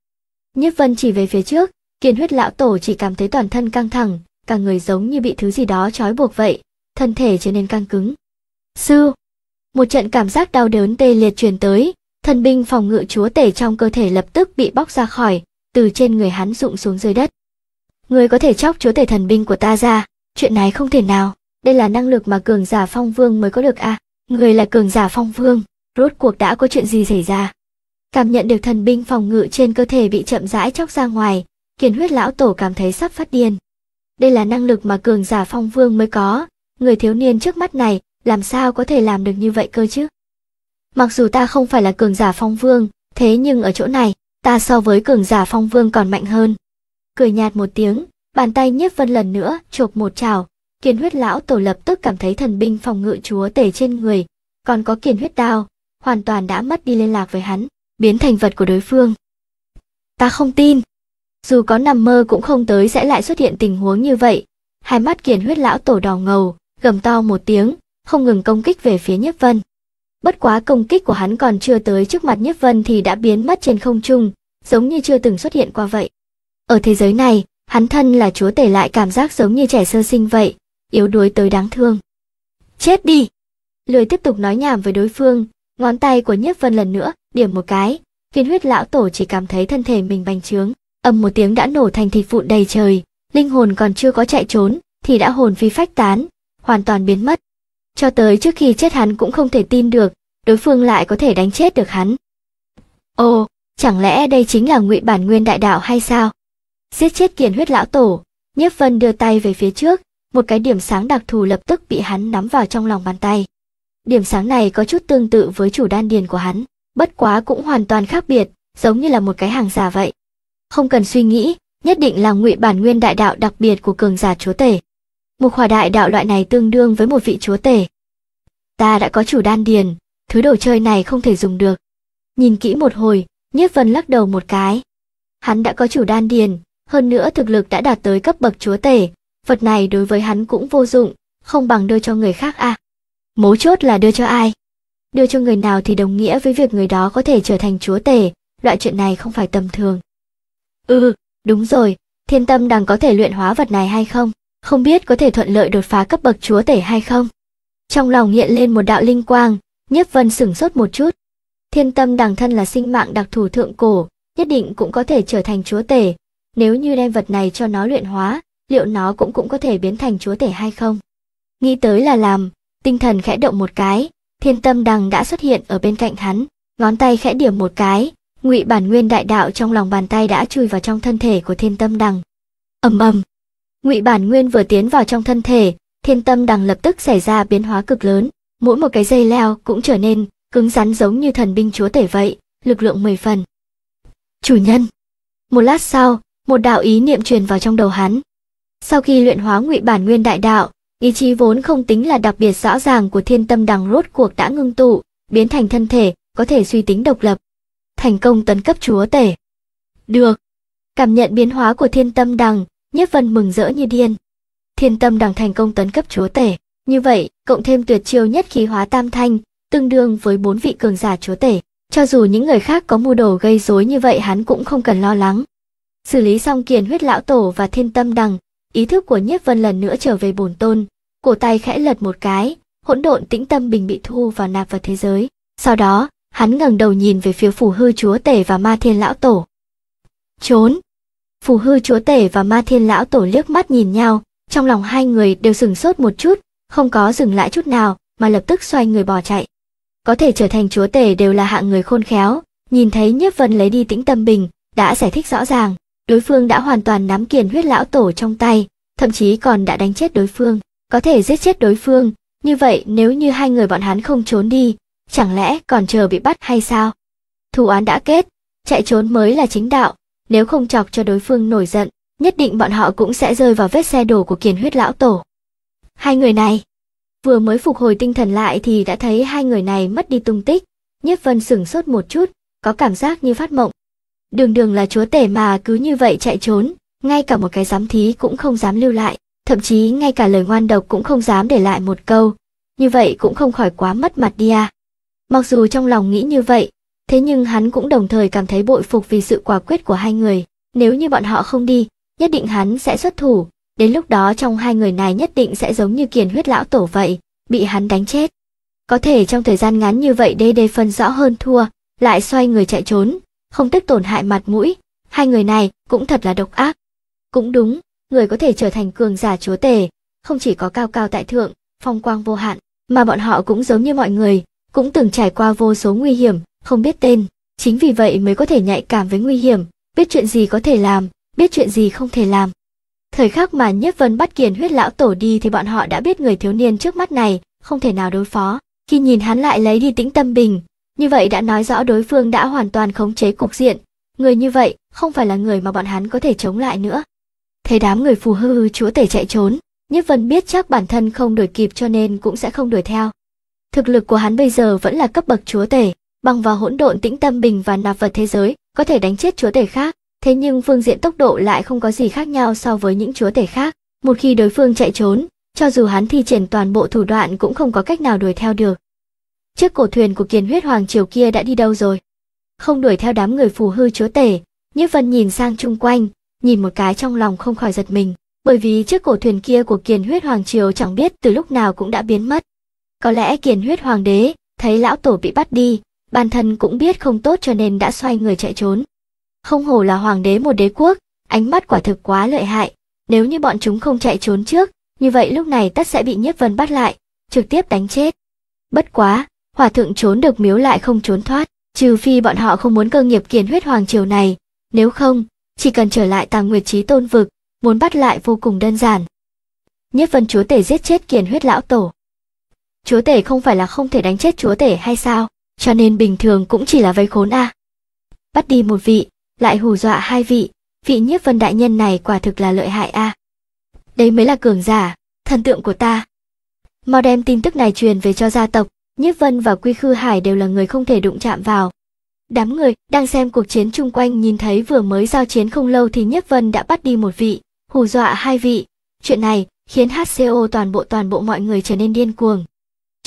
Nhiếp Vân chỉ về phía trước, Kiên huyết lão tổ chỉ cảm thấy toàn thân căng thẳng, cả người giống như bị thứ gì đó trói buộc vậy, thân thể trở nên căng cứng. Sư! Một trận cảm giác đau đớn tê liệt truyền tới, thần binh phòng ngự chúa tể trong cơ thể lập tức bị bóc ra khỏi, từ trên người hắn rụng xuống dưới đất. Người có thể chóc chúa tể thần binh của ta ra, chuyện này không thể nào, đây là năng lực mà cường giả phong vương mới có được à, người là cường giả phong vương, rốt cuộc đã có chuyện gì xảy ra. Cảm nhận được thần binh phòng ngự trên cơ thể bị chậm rãi chóc ra ngoài, Kiền huyết lão tổ cảm thấy sắp phát điên. Đây là năng lực mà cường giả phong vương mới có, người thiếu niên trước mắt này làm sao có thể làm được như vậy cơ chứ? Mặc dù ta không phải là cường giả phong vương, thế nhưng ở chỗ này, ta so với cường giả phong vương còn mạnh hơn. Cười nhạt một tiếng, bàn tay nhiếp vân lần nữa chộp một trào. kiền huyết lão tổ lập tức cảm thấy thần binh phòng ngự chúa tể trên người, còn có kiền huyết đao, hoàn toàn đã mất đi liên lạc với hắn, biến thành vật của đối phương. Ta không tin, dù có nằm mơ cũng không tới sẽ lại xuất hiện tình huống như vậy. Hai mắt kiền huyết lão tổ đỏ ngầu, gầm to một tiếng, không ngừng công kích về phía nhất Vân. Bất quá công kích của hắn còn chưa tới trước mặt nhất Vân thì đã biến mất trên không trung, giống như chưa từng xuất hiện qua vậy. Ở thế giới này, hắn thân là chúa tể lại cảm giác giống như trẻ sơ sinh vậy, yếu đuối tới đáng thương. Chết đi! Lười tiếp tục nói nhảm với đối phương, ngón tay của nhất Vân lần nữa, điểm một cái, kiên huyết lão tổ chỉ cảm thấy thân thể mình bành trướng âm một tiếng đã nổ thành thịt vụn đầy trời, linh hồn còn chưa có chạy trốn, thì đã hồn phi phách tán, hoàn toàn biến mất. Cho tới trước khi chết hắn cũng không thể tin được, đối phương lại có thể đánh chết được hắn. Ồ, chẳng lẽ đây chính là ngụy bản nguyên đại đạo hay sao? Giết chết kiền huyết lão tổ, nhiếp vân đưa tay về phía trước, một cái điểm sáng đặc thù lập tức bị hắn nắm vào trong lòng bàn tay. Điểm sáng này có chút tương tự với chủ đan điền của hắn, bất quá cũng hoàn toàn khác biệt, giống như là một cái hàng giả vậy không cần suy nghĩ, nhất định là ngụy bản nguyên đại đạo đặc biệt của cường giả chúa tể. một hỏa đại đạo loại này tương đương với một vị chúa tể. Ta đã có chủ đan điền, thứ đồ chơi này không thể dùng được. Nhìn kỹ một hồi, Nhiếp Vân lắc đầu một cái. Hắn đã có chủ đan điền, hơn nữa thực lực đã đạt tới cấp bậc chúa tể, vật này đối với hắn cũng vô dụng, không bằng đưa cho người khác à. Mấu chốt là đưa cho ai? Đưa cho người nào thì đồng nghĩa với việc người đó có thể trở thành chúa tể, loại chuyện này không phải tầm thường. Ừ, đúng rồi, thiên tâm đang có thể luyện hóa vật này hay không? Không biết có thể thuận lợi đột phá cấp bậc chúa tể hay không? Trong lòng hiện lên một đạo linh quang, nhất vân sửng sốt một chút. Thiên tâm đằng thân là sinh mạng đặc thù thượng cổ, nhất định cũng có thể trở thành chúa tể. Nếu như đem vật này cho nó luyện hóa, liệu nó cũng cũng có thể biến thành chúa tể hay không? Nghĩ tới là làm, tinh thần khẽ động một cái, thiên tâm đằng đã xuất hiện ở bên cạnh hắn, ngón tay khẽ điểm một cái, ngụy bản nguyên đại đạo trong lòng bàn tay đã chui vào trong thân thể của thiên tâm đằng ầm ầm ngụy bản nguyên vừa tiến vào trong thân thể thiên tâm đằng lập tức xảy ra biến hóa cực lớn mỗi một cái dây leo cũng trở nên cứng rắn giống như thần binh chúa tể vậy lực lượng mười phần chủ nhân một lát sau một đạo ý niệm truyền vào trong đầu hắn sau khi luyện hóa ngụy bản nguyên đại đạo ý chí vốn không tính là đặc biệt rõ ràng của thiên tâm đằng rốt cuộc đã ngưng tụ biến thành thân thể có thể suy tính độc lập thành công tấn cấp chúa tể. Được. Cảm nhận biến hóa của thiên tâm đằng, Nhất Vân mừng rỡ như điên. Thiên tâm đằng thành công tấn cấp chúa tể. Như vậy, cộng thêm tuyệt chiêu nhất khí hóa tam thanh, tương đương với bốn vị cường giả chúa tể. Cho dù những người khác có mưu đồ gây rối như vậy hắn cũng không cần lo lắng. Xử lý xong kiền huyết lão tổ và thiên tâm đằng, ý thức của Nhất Vân lần nữa trở về bổn tôn, cổ tay khẽ lật một cái, hỗn độn tĩnh tâm bình bị thu vào nạp vào thế giới. Sau đó, hắn ngẩng đầu nhìn về phía phủ hư chúa tể và ma thiên lão tổ. Trốn! Phủ hư chúa tể và ma thiên lão tổ liếc mắt nhìn nhau, trong lòng hai người đều sừng sốt một chút, không có dừng lại chút nào, mà lập tức xoay người bỏ chạy. Có thể trở thành chúa tể đều là hạng người khôn khéo, nhìn thấy Nhiếp Vân lấy đi tĩnh tâm bình, đã giải thích rõ ràng, đối phương đã hoàn toàn nắm kiền huyết lão tổ trong tay, thậm chí còn đã đánh chết đối phương, có thể giết chết đối phương, như vậy nếu như hai người bọn hắn không trốn đi, chẳng lẽ còn chờ bị bắt hay sao? Thù án đã kết, chạy trốn mới là chính đạo, nếu không chọc cho đối phương nổi giận, nhất định bọn họ cũng sẽ rơi vào vết xe đổ của kiền huyết lão tổ. Hai người này, vừa mới phục hồi tinh thần lại thì đã thấy hai người này mất đi tung tích, Nhất Vân sửng sốt một chút, có cảm giác như phát mộng. Đường đường là chúa tể mà cứ như vậy chạy trốn, ngay cả một cái giám thí cũng không dám lưu lại, thậm chí ngay cả lời ngoan độc cũng không dám để lại một câu, như vậy cũng không khỏi quá mất mặt đi à. Mặc dù trong lòng nghĩ như vậy, thế nhưng hắn cũng đồng thời cảm thấy bội phục vì sự quả quyết của hai người. Nếu như bọn họ không đi, nhất định hắn sẽ xuất thủ, đến lúc đó trong hai người này nhất định sẽ giống như kiền huyết lão tổ vậy, bị hắn đánh chết. Có thể trong thời gian ngắn như vậy đê đê phân rõ hơn thua, lại xoay người chạy trốn, không tức tổn hại mặt mũi, hai người này cũng thật là độc ác. Cũng đúng, người có thể trở thành cường giả chúa tể, không chỉ có cao cao tại thượng, phong quang vô hạn, mà bọn họ cũng giống như mọi người, cũng từng trải qua vô số nguy hiểm, không biết tên, chính vì vậy mới có thể nhạy cảm với nguy hiểm, biết chuyện gì có thể làm, biết chuyện gì không thể làm. Thời khắc mà Nhất Vân bắt Kiền huyết lão tổ đi thì bọn họ đã biết người thiếu niên trước mắt này không thể nào đối phó. Khi nhìn hắn lại lấy đi tĩnh tâm bình, như vậy đã nói rõ đối phương đã hoàn toàn khống chế cục diện. Người như vậy không phải là người mà bọn hắn có thể chống lại nữa. Thấy đám người phù hư chúa tể chạy trốn, Nhất Vân biết chắc bản thân không đuổi kịp cho nên cũng sẽ không đuổi theo. Thực lực của hắn bây giờ vẫn là cấp bậc chúa tể, bằng vào hỗn độn tĩnh tâm bình và nạp vật thế giới, có thể đánh chết chúa tể khác, thế nhưng phương diện tốc độ lại không có gì khác nhau so với những chúa tể khác. Một khi đối phương chạy trốn, cho dù hắn thi triển toàn bộ thủ đoạn cũng không có cách nào đuổi theo được. Chiếc cổ thuyền của kiền huyết hoàng triều kia đã đi đâu rồi? Không đuổi theo đám người phù hư chúa tể, Nhiếp Vân nhìn sang chung quanh, nhìn một cái trong lòng không khỏi giật mình, bởi vì chiếc cổ thuyền kia của kiền huyết hoàng triều chẳng biết từ lúc nào cũng đã biến mất. Có lẽ kiền huyết hoàng đế, thấy lão tổ bị bắt đi, bản thân cũng biết không tốt cho nên đã xoay người chạy trốn. Không hổ là hoàng đế một đế quốc, ánh mắt quả thực quá lợi hại. Nếu như bọn chúng không chạy trốn trước, như vậy lúc này tất sẽ bị nhiếp vân bắt lại, trực tiếp đánh chết. Bất quá, hòa thượng trốn được miếu lại không trốn thoát, trừ phi bọn họ không muốn cơ nghiệp kiền huyết hoàng triều này. Nếu không, chỉ cần trở lại tàng nguyệt trí tôn vực, muốn bắt lại vô cùng đơn giản. Nhiếp vân chúa tể giết chết kiền huyết lão tổ chúa tể không phải là không thể đánh chết chúa tể hay sao, cho nên bình thường cũng chỉ là vây khốn à. Bắt đi một vị, lại hù dọa hai vị, vị nhiếp vân đại nhân này quả thực là lợi hại a. À. Đấy mới là cường giả, thần tượng của ta. Mau đem tin tức này truyền về cho gia tộc, nhiếp vân và quy khư hải đều là người không thể đụng chạm vào. Đám người đang xem cuộc chiến chung quanh nhìn thấy vừa mới giao chiến không lâu thì nhiếp vân đã bắt đi một vị, hù dọa hai vị. Chuyện này khiến HCO toàn bộ toàn bộ mọi người trở nên điên cuồng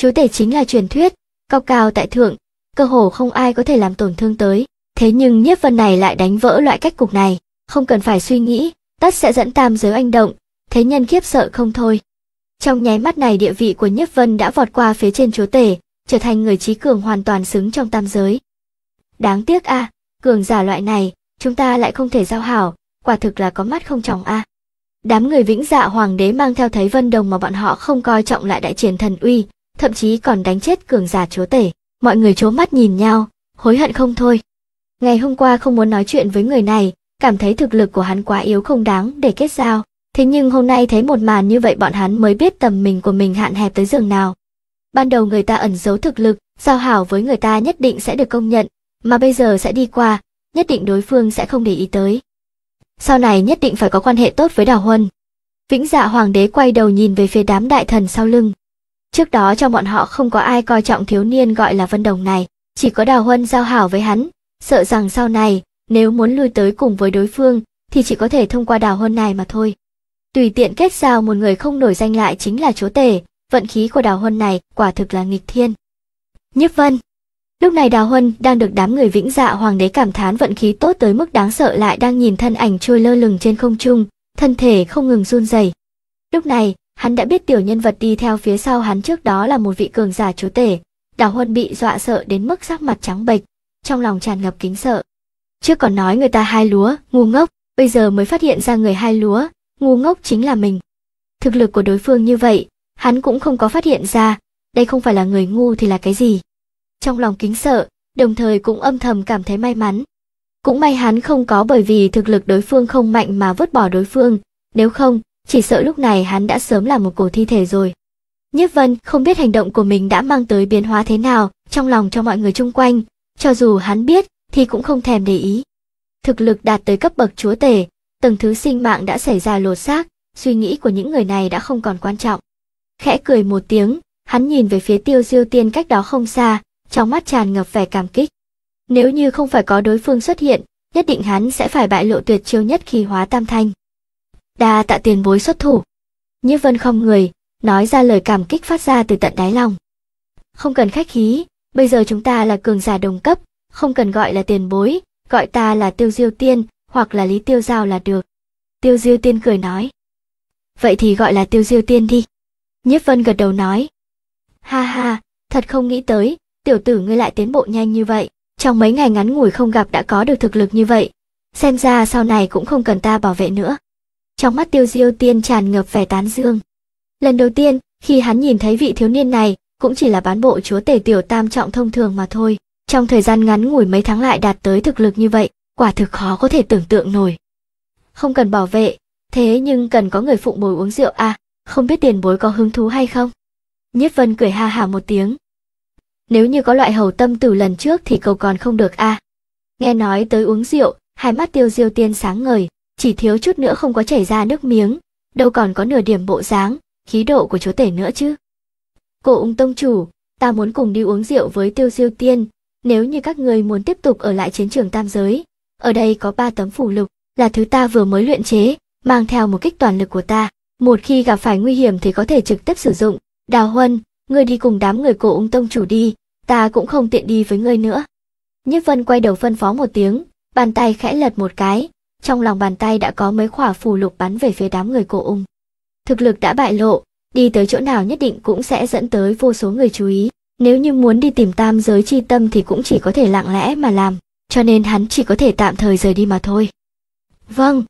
chúa tể chính là truyền thuyết cao cao tại thượng cơ hồ không ai có thể làm tổn thương tới thế nhưng nhiếp vân này lại đánh vỡ loại cách cục này không cần phải suy nghĩ tất sẽ dẫn tam giới anh động thế nhân khiếp sợ không thôi trong nháy mắt này địa vị của nhiếp vân đã vọt qua phía trên chúa tể trở thành người trí cường hoàn toàn xứng trong tam giới đáng tiếc a à, cường giả loại này chúng ta lại không thể giao hảo quả thực là có mắt không trọng a à. đám người vĩnh dạ hoàng đế mang theo thấy vân đồng mà bọn họ không coi trọng lại đại triển thần uy thậm chí còn đánh chết cường giả chúa tể. Mọi người chố mắt nhìn nhau, hối hận không thôi. Ngày hôm qua không muốn nói chuyện với người này, cảm thấy thực lực của hắn quá yếu không đáng để kết giao. Thế nhưng hôm nay thấy một màn như vậy bọn hắn mới biết tầm mình của mình hạn hẹp tới giường nào. Ban đầu người ta ẩn giấu thực lực, giao hảo với người ta nhất định sẽ được công nhận, mà bây giờ sẽ đi qua, nhất định đối phương sẽ không để ý tới. Sau này nhất định phải có quan hệ tốt với Đào Huân. Vĩnh Dạ Hoàng đế quay đầu nhìn về phía đám đại thần sau lưng. Trước đó trong bọn họ không có ai coi trọng thiếu niên gọi là Vân Đồng này, chỉ có Đào Huân giao hảo với hắn, sợ rằng sau này, nếu muốn lui tới cùng với đối phương, thì chỉ có thể thông qua Đào Huân này mà thôi. Tùy tiện kết giao một người không nổi danh lại chính là chúa tể, vận khí của Đào Huân này quả thực là nghịch thiên. Nhiếp Vân Lúc này Đào Huân đang được đám người vĩnh dạ hoàng đế cảm thán vận khí tốt tới mức đáng sợ lại đang nhìn thân ảnh trôi lơ lửng trên không trung, thân thể không ngừng run rẩy. Lúc này, Hắn đã biết tiểu nhân vật đi theo phía sau hắn trước đó là một vị cường giả chúa tể. Đào Huân bị dọa sợ đến mức sắc mặt trắng bệch, trong lòng tràn ngập kính sợ. Trước còn nói người ta hai lúa, ngu ngốc, bây giờ mới phát hiện ra người hai lúa, ngu ngốc chính là mình. Thực lực của đối phương như vậy, hắn cũng không có phát hiện ra, đây không phải là người ngu thì là cái gì. Trong lòng kính sợ, đồng thời cũng âm thầm cảm thấy may mắn. Cũng may hắn không có bởi vì thực lực đối phương không mạnh mà vứt bỏ đối phương, nếu không, chỉ sợ lúc này hắn đã sớm là một cổ thi thể rồi. Nhiếp Vân không biết hành động của mình đã mang tới biến hóa thế nào trong lòng cho mọi người chung quanh, cho dù hắn biết thì cũng không thèm để ý. Thực lực đạt tới cấp bậc chúa tể, tầng thứ sinh mạng đã xảy ra lột xác, suy nghĩ của những người này đã không còn quan trọng. Khẽ cười một tiếng, hắn nhìn về phía tiêu diêu tiên cách đó không xa, trong mắt tràn ngập vẻ cảm kích. Nếu như không phải có đối phương xuất hiện, nhất định hắn sẽ phải bại lộ tuyệt chiêu nhất khi hóa tam thanh đa tạ tiền bối xuất thủ. Như vân không người, nói ra lời cảm kích phát ra từ tận đáy lòng. Không cần khách khí, bây giờ chúng ta là cường giả đồng cấp, không cần gọi là tiền bối, gọi ta là tiêu diêu tiên, hoặc là lý tiêu giao là được. Tiêu diêu tiên cười nói. Vậy thì gọi là tiêu diêu tiên đi. Nhiếp vân gật đầu nói. Ha ha, thật không nghĩ tới, tiểu tử ngươi lại tiến bộ nhanh như vậy, trong mấy ngày ngắn ngủi không gặp đã có được thực lực như vậy. Xem ra sau này cũng không cần ta bảo vệ nữa trong mắt tiêu diêu tiên tràn ngập vẻ tán dương. Lần đầu tiên, khi hắn nhìn thấy vị thiếu niên này, cũng chỉ là bán bộ chúa tể tiểu tam trọng thông thường mà thôi. Trong thời gian ngắn ngủi mấy tháng lại đạt tới thực lực như vậy, quả thực khó có thể tưởng tượng nổi. Không cần bảo vệ, thế nhưng cần có người phụng bồi uống rượu à, không biết tiền bối có hứng thú hay không? Nhiếp vân cười ha hả một tiếng. Nếu như có loại hầu tâm từ lần trước thì cầu còn không được a. À. Nghe nói tới uống rượu, hai mắt tiêu diêu tiên sáng ngời, chỉ thiếu chút nữa không có chảy ra nước miếng, đâu còn có nửa điểm bộ dáng, khí độ của chúa tể nữa chứ. Cô ung tông chủ, ta muốn cùng đi uống rượu với tiêu diêu tiên, nếu như các người muốn tiếp tục ở lại chiến trường tam giới, ở đây có ba tấm phủ lục, là thứ ta vừa mới luyện chế, mang theo một kích toàn lực của ta, một khi gặp phải nguy hiểm thì có thể trực tiếp sử dụng. Đào Huân, ngươi đi cùng đám người cổ ung tông chủ đi, ta cũng không tiện đi với ngươi nữa. Nhất Vân quay đầu phân phó một tiếng, bàn tay khẽ lật một cái, trong lòng bàn tay đã có mấy khỏa phù lục bắn về phía đám người cổ ung. Thực lực đã bại lộ, đi tới chỗ nào nhất định cũng sẽ dẫn tới vô số người chú ý. Nếu như muốn đi tìm tam giới chi tâm thì cũng chỉ có thể lặng lẽ mà làm, cho nên hắn chỉ có thể tạm thời rời đi mà thôi. Vâng,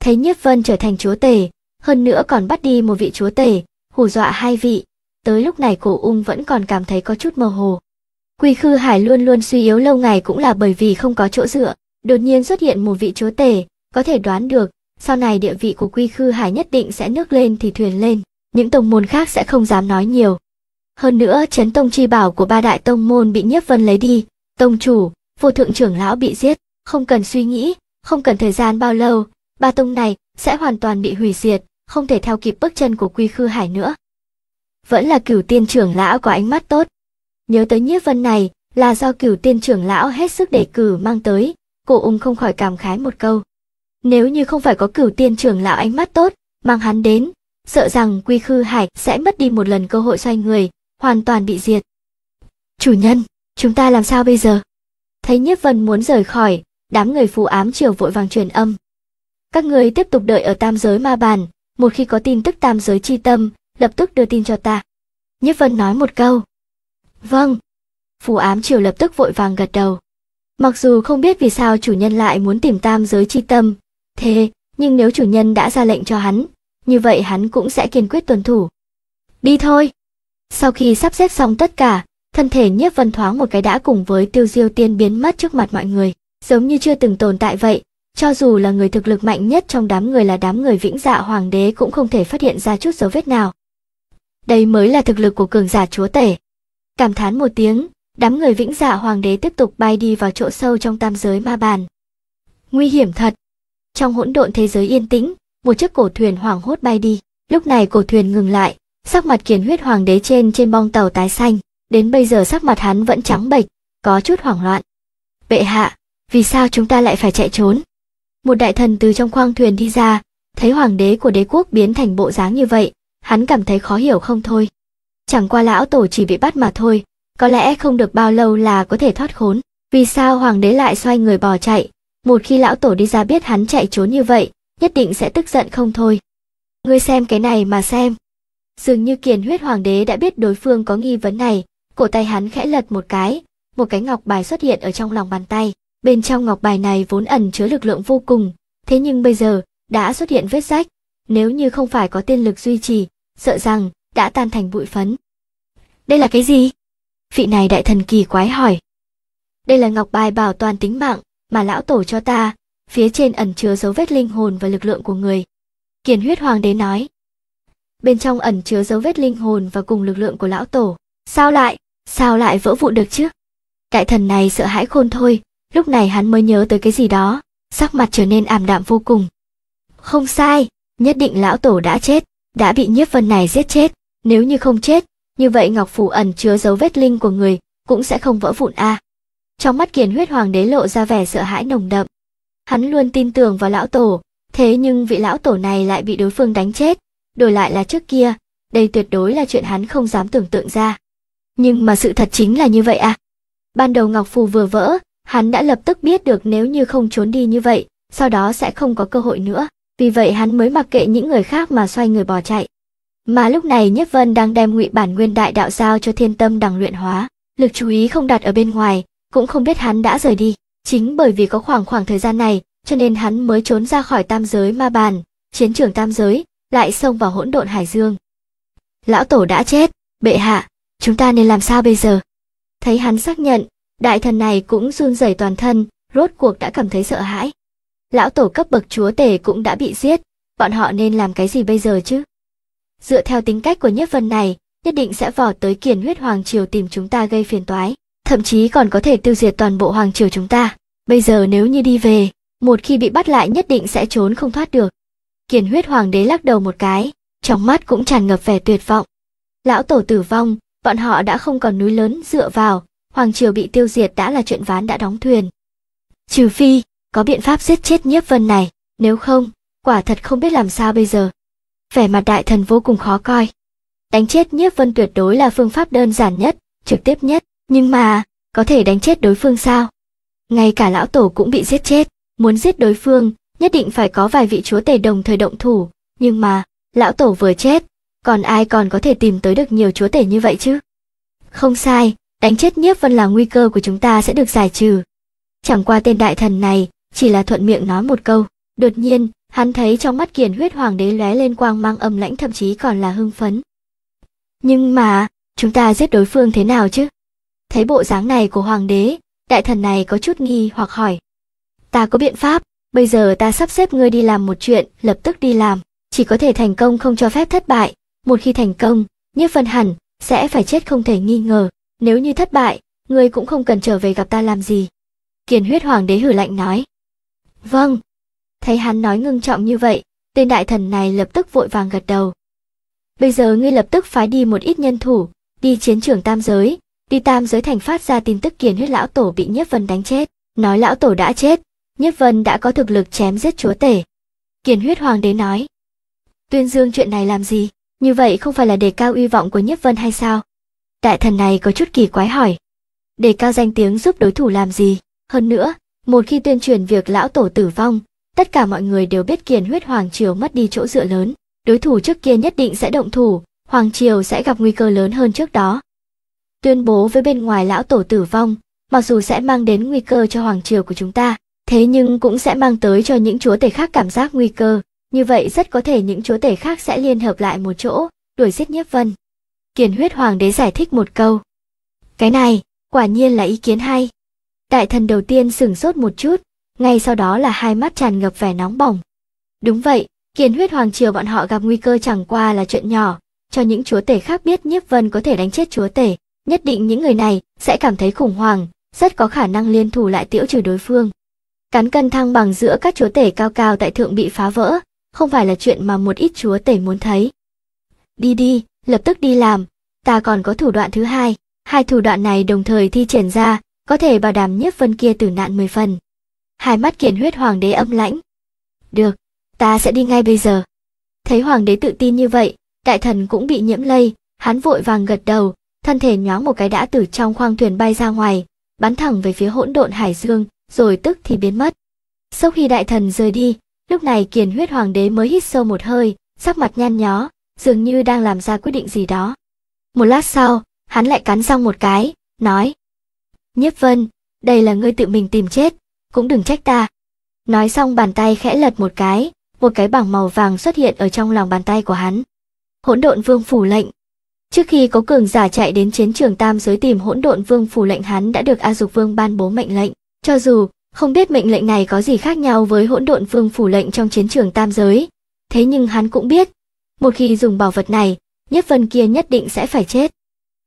thấy Nhiếp Vân trở thành chúa tể, hơn nữa còn bắt đi một vị chúa tể, hù dọa hai vị, tới lúc này cổ ung vẫn còn cảm thấy có chút mơ hồ. Quy khư hải luôn luôn suy yếu lâu ngày cũng là bởi vì không có chỗ dựa, đột nhiên xuất hiện một vị chúa tể, có thể đoán được, sau này địa vị của quy khư hải nhất định sẽ nước lên thì thuyền lên, những tông môn khác sẽ không dám nói nhiều. Hơn nữa, chấn tông chi bảo của ba đại tông môn bị Nhiếp Vân lấy đi, tông chủ, vô thượng trưởng lão bị giết, không cần suy nghĩ, không cần thời gian bao lâu, ba tông này sẽ hoàn toàn bị hủy diệt, không thể theo kịp bước chân của quy khư hải nữa. Vẫn là cửu tiên trưởng lão có ánh mắt tốt. Nhớ tới Nhiếp Vân này, là do cửu tiên trưởng lão hết sức đề cử mang tới, cô ung không khỏi cảm khái một câu. Nếu như không phải có cửu tiên trưởng lão ánh mắt tốt, mang hắn đến, sợ rằng quy khư hải sẽ mất đi một lần cơ hội xoay người, hoàn toàn bị diệt. Chủ nhân, chúng ta làm sao bây giờ? Thấy nhiếp vân muốn rời khỏi, đám người phù ám triều vội vàng truyền âm. Các người tiếp tục đợi ở tam giới ma bàn, một khi có tin tức tam giới chi tâm, lập tức đưa tin cho ta. Nhiếp vân nói một câu. Vâng. Phù ám triều lập tức vội vàng gật đầu. Mặc dù không biết vì sao chủ nhân lại muốn tìm tam giới chi tâm, thế nhưng nếu chủ nhân đã ra lệnh cho hắn, như vậy hắn cũng sẽ kiên quyết tuân thủ. Đi thôi! Sau khi sắp xếp xong tất cả, thân thể nhiếp vân thoáng một cái đã cùng với tiêu diêu tiên biến mất trước mặt mọi người, giống như chưa từng tồn tại vậy. Cho dù là người thực lực mạnh nhất trong đám người là đám người vĩnh dạ hoàng đế cũng không thể phát hiện ra chút dấu vết nào. Đây mới là thực lực của cường giả chúa tể. Cảm thán một tiếng, đám người vĩnh dạ hoàng đế tiếp tục bay đi vào chỗ sâu trong tam giới ma bàn. Nguy hiểm thật. Trong hỗn độn thế giới yên tĩnh, một chiếc cổ thuyền hoảng hốt bay đi. Lúc này cổ thuyền ngừng lại, sắc mặt kiến huyết hoàng đế trên trên bong tàu tái xanh, đến bây giờ sắc mặt hắn vẫn trắng bệch, có chút hoảng loạn. Bệ hạ, vì sao chúng ta lại phải chạy trốn? Một đại thần từ trong khoang thuyền đi ra, thấy hoàng đế của đế quốc biến thành bộ dáng như vậy, hắn cảm thấy khó hiểu không thôi. Chẳng qua lão tổ chỉ bị bắt mà thôi, có lẽ không được bao lâu là có thể thoát khốn. Vì sao hoàng đế lại xoay người bỏ chạy? Một khi lão tổ đi ra biết hắn chạy trốn như vậy, nhất định sẽ tức giận không thôi. Ngươi xem cái này mà xem. Dường như kiền huyết hoàng đế đã biết đối phương có nghi vấn này, cổ tay hắn khẽ lật một cái, một cái ngọc bài xuất hiện ở trong lòng bàn tay. Bên trong ngọc bài này vốn ẩn chứa lực lượng vô cùng, thế nhưng bây giờ đã xuất hiện vết rách, nếu như không phải có tiên lực duy trì, sợ rằng đã tan thành bụi phấn. Đây là cái gì? vị này đại thần kỳ quái hỏi. Đây là ngọc bài bảo toàn tính mạng mà lão tổ cho ta, phía trên ẩn chứa dấu vết linh hồn và lực lượng của người. Kiền huyết hoàng đế nói. Bên trong ẩn chứa dấu vết linh hồn và cùng lực lượng của lão tổ. Sao lại, sao lại vỡ vụn được chứ? Đại thần này sợ hãi khôn thôi, lúc này hắn mới nhớ tới cái gì đó, sắc mặt trở nên ảm đạm vô cùng. Không sai, nhất định lão tổ đã chết, đã bị nhiếp vân này giết chết, nếu như không chết, như vậy ngọc phù ẩn chứa dấu vết linh của người cũng sẽ không vỡ vụn a à. trong mắt kiền huyết hoàng đế lộ ra vẻ sợ hãi nồng đậm hắn luôn tin tưởng vào lão tổ thế nhưng vị lão tổ này lại bị đối phương đánh chết đổi lại là trước kia đây tuyệt đối là chuyện hắn không dám tưởng tượng ra nhưng mà sự thật chính là như vậy à ban đầu ngọc phù vừa vỡ hắn đã lập tức biết được nếu như không trốn đi như vậy sau đó sẽ không có cơ hội nữa vì vậy hắn mới mặc kệ những người khác mà xoay người bỏ chạy mà lúc này Nhất Vân đang đem ngụy bản nguyên đại đạo giao cho thiên tâm đằng luyện hóa, lực chú ý không đặt ở bên ngoài, cũng không biết hắn đã rời đi. Chính bởi vì có khoảng khoảng thời gian này, cho nên hắn mới trốn ra khỏi tam giới ma bàn, chiến trường tam giới, lại xông vào hỗn độn hải dương. Lão tổ đã chết, bệ hạ, chúng ta nên làm sao bây giờ? Thấy hắn xác nhận, đại thần này cũng run rẩy toàn thân, rốt cuộc đã cảm thấy sợ hãi. Lão tổ cấp bậc chúa tể cũng đã bị giết, bọn họ nên làm cái gì bây giờ chứ? dựa theo tính cách của nhiếp vân này nhất định sẽ vò tới kiền huyết hoàng triều tìm chúng ta gây phiền toái thậm chí còn có thể tiêu diệt toàn bộ hoàng triều chúng ta bây giờ nếu như đi về một khi bị bắt lại nhất định sẽ trốn không thoát được kiền huyết hoàng đế lắc đầu một cái trong mắt cũng tràn ngập vẻ tuyệt vọng lão tổ tử vong bọn họ đã không còn núi lớn dựa vào hoàng triều bị tiêu diệt đã là chuyện ván đã đóng thuyền trừ phi có biện pháp giết chết nhiếp vân này nếu không quả thật không biết làm sao bây giờ vẻ mặt đại thần vô cùng khó coi. Đánh chết nhiếp vân tuyệt đối là phương pháp đơn giản nhất, trực tiếp nhất, nhưng mà, có thể đánh chết đối phương sao? Ngay cả lão tổ cũng bị giết chết, muốn giết đối phương, nhất định phải có vài vị chúa tể đồng thời động thủ, nhưng mà, lão tổ vừa chết, còn ai còn có thể tìm tới được nhiều chúa tể như vậy chứ? Không sai, đánh chết nhiếp vân là nguy cơ của chúng ta sẽ được giải trừ. Chẳng qua tên đại thần này, chỉ là thuận miệng nói một câu, đột nhiên, Hắn thấy trong mắt kiền huyết hoàng đế lóe lên quang mang âm lãnh thậm chí còn là hưng phấn. Nhưng mà, chúng ta giết đối phương thế nào chứ? Thấy bộ dáng này của hoàng đế, đại thần này có chút nghi hoặc hỏi. Ta có biện pháp, bây giờ ta sắp xếp ngươi đi làm một chuyện, lập tức đi làm. Chỉ có thể thành công không cho phép thất bại. Một khi thành công, như phần hẳn, sẽ phải chết không thể nghi ngờ. Nếu như thất bại, ngươi cũng không cần trở về gặp ta làm gì. Kiền huyết hoàng đế hử lạnh nói. Vâng, Thấy hắn nói ngưng trọng như vậy, tên đại thần này lập tức vội vàng gật đầu. Bây giờ ngươi lập tức phái đi một ít nhân thủ, đi chiến trường tam giới, đi tam giới thành phát ra tin tức kiền huyết lão tổ bị Nhất Vân đánh chết, nói lão tổ đã chết, Nhất Vân đã có thực lực chém giết chúa tể. Kiền huyết hoàng đế nói, tuyên dương chuyện này làm gì, như vậy không phải là đề cao uy vọng của Nhất Vân hay sao? Đại thần này có chút kỳ quái hỏi, đề cao danh tiếng giúp đối thủ làm gì, hơn nữa, một khi tuyên truyền việc lão tổ tử vong, tất cả mọi người đều biết kiền huyết hoàng triều mất đi chỗ dựa lớn đối thủ trước kia nhất định sẽ động thủ hoàng triều sẽ gặp nguy cơ lớn hơn trước đó tuyên bố với bên ngoài lão tổ tử vong mặc dù sẽ mang đến nguy cơ cho hoàng triều của chúng ta thế nhưng cũng sẽ mang tới cho những chúa tể khác cảm giác nguy cơ như vậy rất có thể những chúa tể khác sẽ liên hợp lại một chỗ đuổi giết nhiếp vân kiền huyết hoàng đế giải thích một câu cái này quả nhiên là ý kiến hay đại thần đầu tiên sửng sốt một chút ngay sau đó là hai mắt tràn ngập vẻ nóng bỏng. Đúng vậy, kiến huyết hoàng triều bọn họ gặp nguy cơ chẳng qua là chuyện nhỏ, cho những chúa tể khác biết nhiếp vân có thể đánh chết chúa tể, nhất định những người này sẽ cảm thấy khủng hoảng, rất có khả năng liên thủ lại tiễu trừ đối phương. Cán cân thăng bằng giữa các chúa tể cao cao tại thượng bị phá vỡ, không phải là chuyện mà một ít chúa tể muốn thấy. Đi đi, lập tức đi làm, ta còn có thủ đoạn thứ hai, hai thủ đoạn này đồng thời thi triển ra, có thể bảo đảm nhiếp vân kia tử nạn 10 phần hai mắt kiền huyết hoàng đế âm lãnh. Được, ta sẽ đi ngay bây giờ. Thấy hoàng đế tự tin như vậy, đại thần cũng bị nhiễm lây, hắn vội vàng gật đầu, thân thể nhoáng một cái đã từ trong khoang thuyền bay ra ngoài, bắn thẳng về phía hỗn độn hải dương, rồi tức thì biến mất. Sau khi đại thần rời đi, lúc này kiền huyết hoàng đế mới hít sâu một hơi, sắc mặt nhăn nhó, dường như đang làm ra quyết định gì đó. Một lát sau, hắn lại cắn răng một cái, nói. Nhiếp vân, đây là ngươi tự mình tìm chết, cũng đừng trách ta. Nói xong bàn tay khẽ lật một cái, một cái bảng màu vàng xuất hiện ở trong lòng bàn tay của hắn. Hỗn độn vương phủ lệnh. Trước khi có cường giả chạy đến chiến trường tam giới tìm hỗn độn vương phủ lệnh hắn đã được A Dục Vương ban bố mệnh lệnh. Cho dù không biết mệnh lệnh này có gì khác nhau với hỗn độn vương phủ lệnh trong chiến trường tam giới, thế nhưng hắn cũng biết, một khi dùng bảo vật này, nhất vân kia nhất định sẽ phải chết.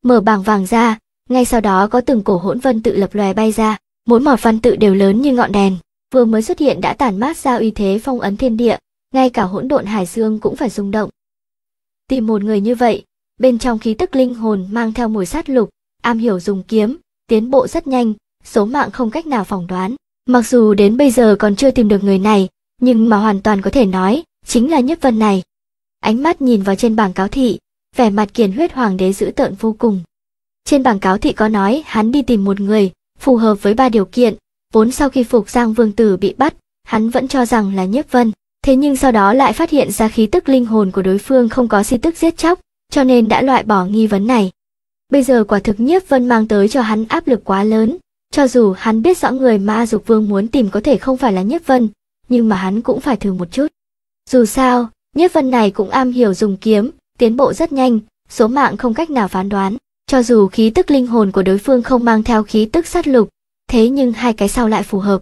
Mở bảng vàng ra, ngay sau đó có từng cổ hỗn vân tự lập lòe bay ra mỗi mỏ văn tự đều lớn như ngọn đèn vừa mới xuất hiện đã tản mát ra uy thế phong ấn thiên địa ngay cả hỗn độn hải dương cũng phải rung động tìm một người như vậy bên trong khí tức linh hồn mang theo mùi sát lục am hiểu dùng kiếm tiến bộ rất nhanh số mạng không cách nào phỏng đoán mặc dù đến bây giờ còn chưa tìm được người này nhưng mà hoàn toàn có thể nói chính là nhất vân này ánh mắt nhìn vào trên bảng cáo thị vẻ mặt kiền huyết hoàng đế dữ tợn vô cùng trên bảng cáo thị có nói hắn đi tìm một người phù hợp với ba điều kiện. Vốn sau khi Phục Giang Vương Tử bị bắt, hắn vẫn cho rằng là Nhiếp Vân, thế nhưng sau đó lại phát hiện ra khí tức linh hồn của đối phương không có si tức giết chóc, cho nên đã loại bỏ nghi vấn này. Bây giờ quả thực Nhiếp Vân mang tới cho hắn áp lực quá lớn, cho dù hắn biết rõ người ma Dục Vương muốn tìm có thể không phải là Nhiếp Vân, nhưng mà hắn cũng phải thử một chút. Dù sao, Nhiếp Vân này cũng am hiểu dùng kiếm, tiến bộ rất nhanh, số mạng không cách nào phán đoán. Cho dù khí tức linh hồn của đối phương không mang theo khí tức sát lục, thế nhưng hai cái sau lại phù hợp.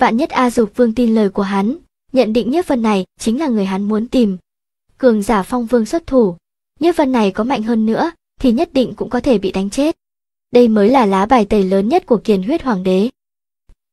Vạn nhất A Dục Vương tin lời của hắn, nhận định nhất Vân này chính là người hắn muốn tìm. Cường giả Phong Vương xuất thủ, nhất Vân này có mạnh hơn nữa thì nhất định cũng có thể bị đánh chết. Đây mới là lá bài tẩy lớn nhất của Kiền Huyết Hoàng đế.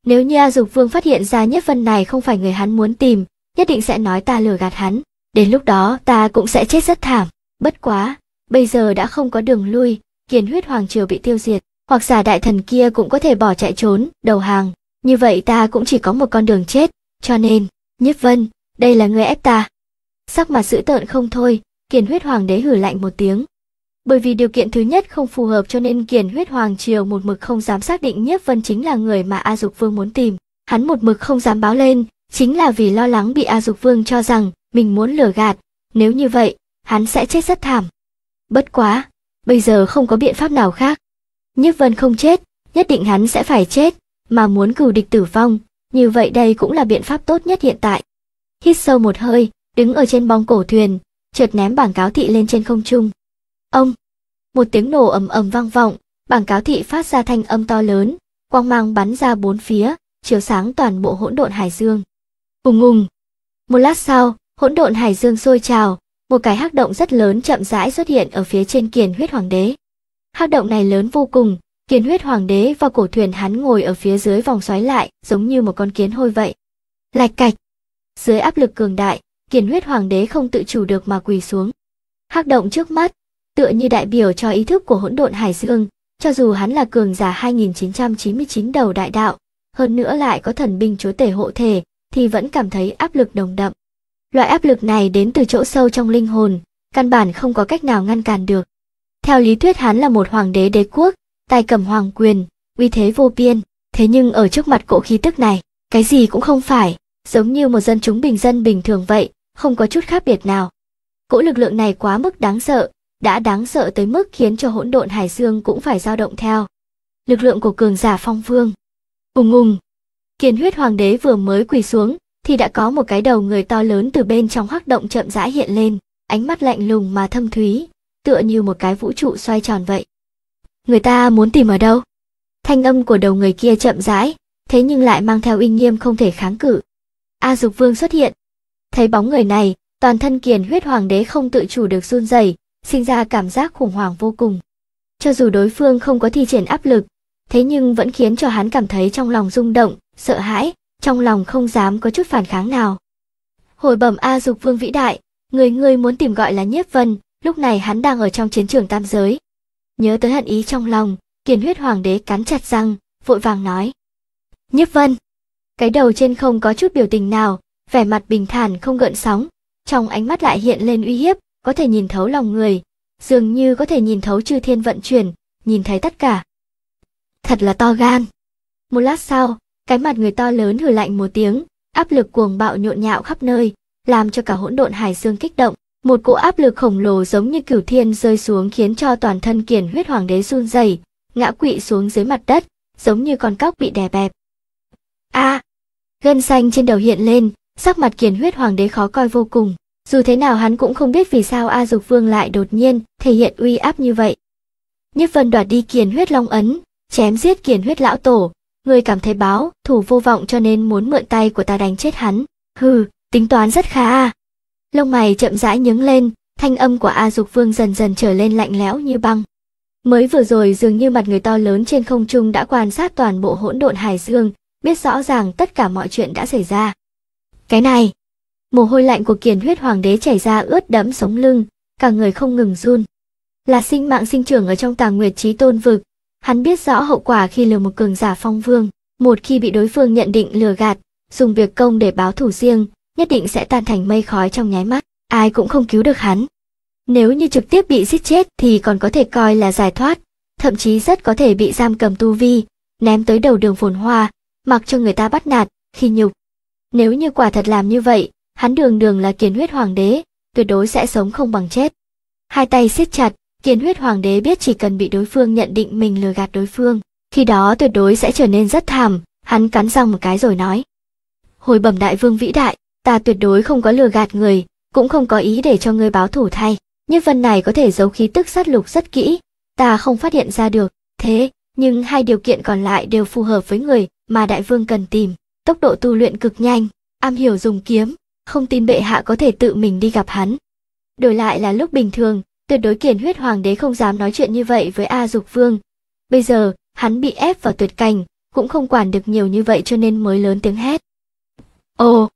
Nếu như A Dục Vương phát hiện ra nhất Vân này không phải người hắn muốn tìm, nhất định sẽ nói ta lừa gạt hắn, đến lúc đó ta cũng sẽ chết rất thảm, bất quá, bây giờ đã không có đường lui, kiến huyết hoàng triều bị tiêu diệt, hoặc giả đại thần kia cũng có thể bỏ chạy trốn, đầu hàng. Như vậy ta cũng chỉ có một con đường chết, cho nên, Nhất Vân, đây là người ép ta. Sắc mặt dữ tợn không thôi, Kiền huyết hoàng đế hử lạnh một tiếng. Bởi vì điều kiện thứ nhất không phù hợp cho nên Kiền huyết hoàng triều một mực không dám xác định Nhiếp Vân chính là người mà A Dục Vương muốn tìm. Hắn một mực không dám báo lên, chính là vì lo lắng bị A Dục Vương cho rằng mình muốn lừa gạt. Nếu như vậy, hắn sẽ chết rất thảm. Bất quá, bây giờ không có biện pháp nào khác. nhất Vân không chết, nhất định hắn sẽ phải chết, mà muốn cừu địch tử vong, như vậy đây cũng là biện pháp tốt nhất hiện tại. Hít sâu một hơi, đứng ở trên bong cổ thuyền, chợt ném bảng cáo thị lên trên không trung. Ông! Một tiếng nổ ầm ầm vang vọng, bảng cáo thị phát ra thanh âm to lớn, quang mang bắn ra bốn phía, chiếu sáng toàn bộ hỗn độn hải dương. Ùng ùng! Một lát sau, hỗn độn hải dương sôi trào, một cái hắc động rất lớn chậm rãi xuất hiện ở phía trên kiền huyết hoàng đế. Hắc động này lớn vô cùng, kiền huyết hoàng đế và cổ thuyền hắn ngồi ở phía dưới vòng xoáy lại, giống như một con kiến hôi vậy. Lạch cạch. Dưới áp lực cường đại, kiền huyết hoàng đế không tự chủ được mà quỳ xuống. Hắc động trước mắt, tựa như đại biểu cho ý thức của hỗn độn hải dương, cho dù hắn là cường giả 2999 đầu đại đạo, hơn nữa lại có thần binh chúa tể hộ thể, thì vẫn cảm thấy áp lực đồng đậm. Loại áp lực này đến từ chỗ sâu trong linh hồn, căn bản không có cách nào ngăn cản được. Theo lý thuyết hắn là một hoàng đế đế quốc, tài cầm hoàng quyền, uy thế vô biên, thế nhưng ở trước mặt cỗ khí tức này, cái gì cũng không phải, giống như một dân chúng bình dân bình thường vậy, không có chút khác biệt nào. Cỗ lực lượng này quá mức đáng sợ, đã đáng sợ tới mức khiến cho hỗn độn hải dương cũng phải dao động theo. Lực lượng của cường giả phong vương. Ùng ùng. Kiền huyết hoàng đế vừa mới quỳ xuống, thì đã có một cái đầu người to lớn từ bên trong hắc động chậm rãi hiện lên, ánh mắt lạnh lùng mà thâm thúy, tựa như một cái vũ trụ xoay tròn vậy. Người ta muốn tìm ở đâu? Thanh âm của đầu người kia chậm rãi, thế nhưng lại mang theo uy nghiêm không thể kháng cự. A Dục Vương xuất hiện. Thấy bóng người này, toàn thân kiền huyết hoàng đế không tự chủ được run rẩy, sinh ra cảm giác khủng hoảng vô cùng. Cho dù đối phương không có thi triển áp lực, thế nhưng vẫn khiến cho hắn cảm thấy trong lòng rung động, sợ hãi, trong lòng không dám có chút phản kháng nào. Hồi bẩm A Dục Vương vĩ đại, người ngươi muốn tìm gọi là Nhiếp Vân, lúc này hắn đang ở trong chiến trường tam giới. Nhớ tới hận ý trong lòng, Kiền huyết hoàng đế cắn chặt răng, vội vàng nói. Nhiếp Vân! Cái đầu trên không có chút biểu tình nào, vẻ mặt bình thản không gợn sóng, trong ánh mắt lại hiện lên uy hiếp, có thể nhìn thấu lòng người, dường như có thể nhìn thấu chư thiên vận chuyển, nhìn thấy tất cả. Thật là to gan. Một lát sau, cái mặt người to lớn hừ lạnh một tiếng, áp lực cuồng bạo nhộn nhạo khắp nơi, làm cho cả hỗn độn hải dương kích động. Một cỗ áp lực khổng lồ giống như cửu thiên rơi xuống khiến cho toàn thân kiển huyết hoàng đế run rẩy, ngã quỵ xuống dưới mặt đất, giống như con cóc bị đè bẹp. A! À, gân xanh trên đầu hiện lên, sắc mặt kiển huyết hoàng đế khó coi vô cùng. Dù thế nào hắn cũng không biết vì sao A Dục Vương lại đột nhiên thể hiện uy áp như vậy. Nhất Vân đoạt đi kiền huyết long ấn, chém giết kiền huyết lão tổ, Ngươi cảm thấy báo, thủ vô vọng cho nên muốn mượn tay của ta đánh chết hắn. Hừ, tính toán rất khá à. Lông mày chậm rãi nhướng lên, thanh âm của A Dục Vương dần dần trở lên lạnh lẽo như băng. Mới vừa rồi dường như mặt người to lớn trên không trung đã quan sát toàn bộ hỗn độn hải dương, biết rõ ràng tất cả mọi chuyện đã xảy ra. Cái này, mồ hôi lạnh của kiền huyết hoàng đế chảy ra ướt đẫm sống lưng, cả người không ngừng run. Là sinh mạng sinh trưởng ở trong tàng nguyệt trí tôn vực, Hắn biết rõ hậu quả khi lừa một cường giả phong vương, một khi bị đối phương nhận định lừa gạt, dùng việc công để báo thù riêng, nhất định sẽ tan thành mây khói trong nháy mắt, ai cũng không cứu được hắn. Nếu như trực tiếp bị giết chết thì còn có thể coi là giải thoát, thậm chí rất có thể bị giam cầm tu vi, ném tới đầu đường phồn hoa, mặc cho người ta bắt nạt, khi nhục. Nếu như quả thật làm như vậy, hắn đường đường là kiến huyết hoàng đế, tuyệt đối sẽ sống không bằng chết. Hai tay siết chặt, Kiến huyết hoàng đế biết chỉ cần bị đối phương nhận định mình lừa gạt đối phương, khi đó tuyệt đối sẽ trở nên rất thảm, hắn cắn răng một cái rồi nói. Hồi bẩm đại vương vĩ đại, ta tuyệt đối không có lừa gạt người, cũng không có ý để cho ngươi báo thủ thay. Nhất vân này có thể giấu khí tức sát lục rất kỹ, ta không phát hiện ra được. Thế, nhưng hai điều kiện còn lại đều phù hợp với người mà đại vương cần tìm. Tốc độ tu luyện cực nhanh, am hiểu dùng kiếm, không tin bệ hạ có thể tự mình đi gặp hắn. Đổi lại là lúc bình thường, tuyệt đối kiển huyết hoàng đế không dám nói chuyện như vậy với A Dục Vương. Bây giờ, hắn bị ép vào tuyệt cảnh, cũng không quản được nhiều như vậy cho nên mới lớn tiếng hét. Ồ!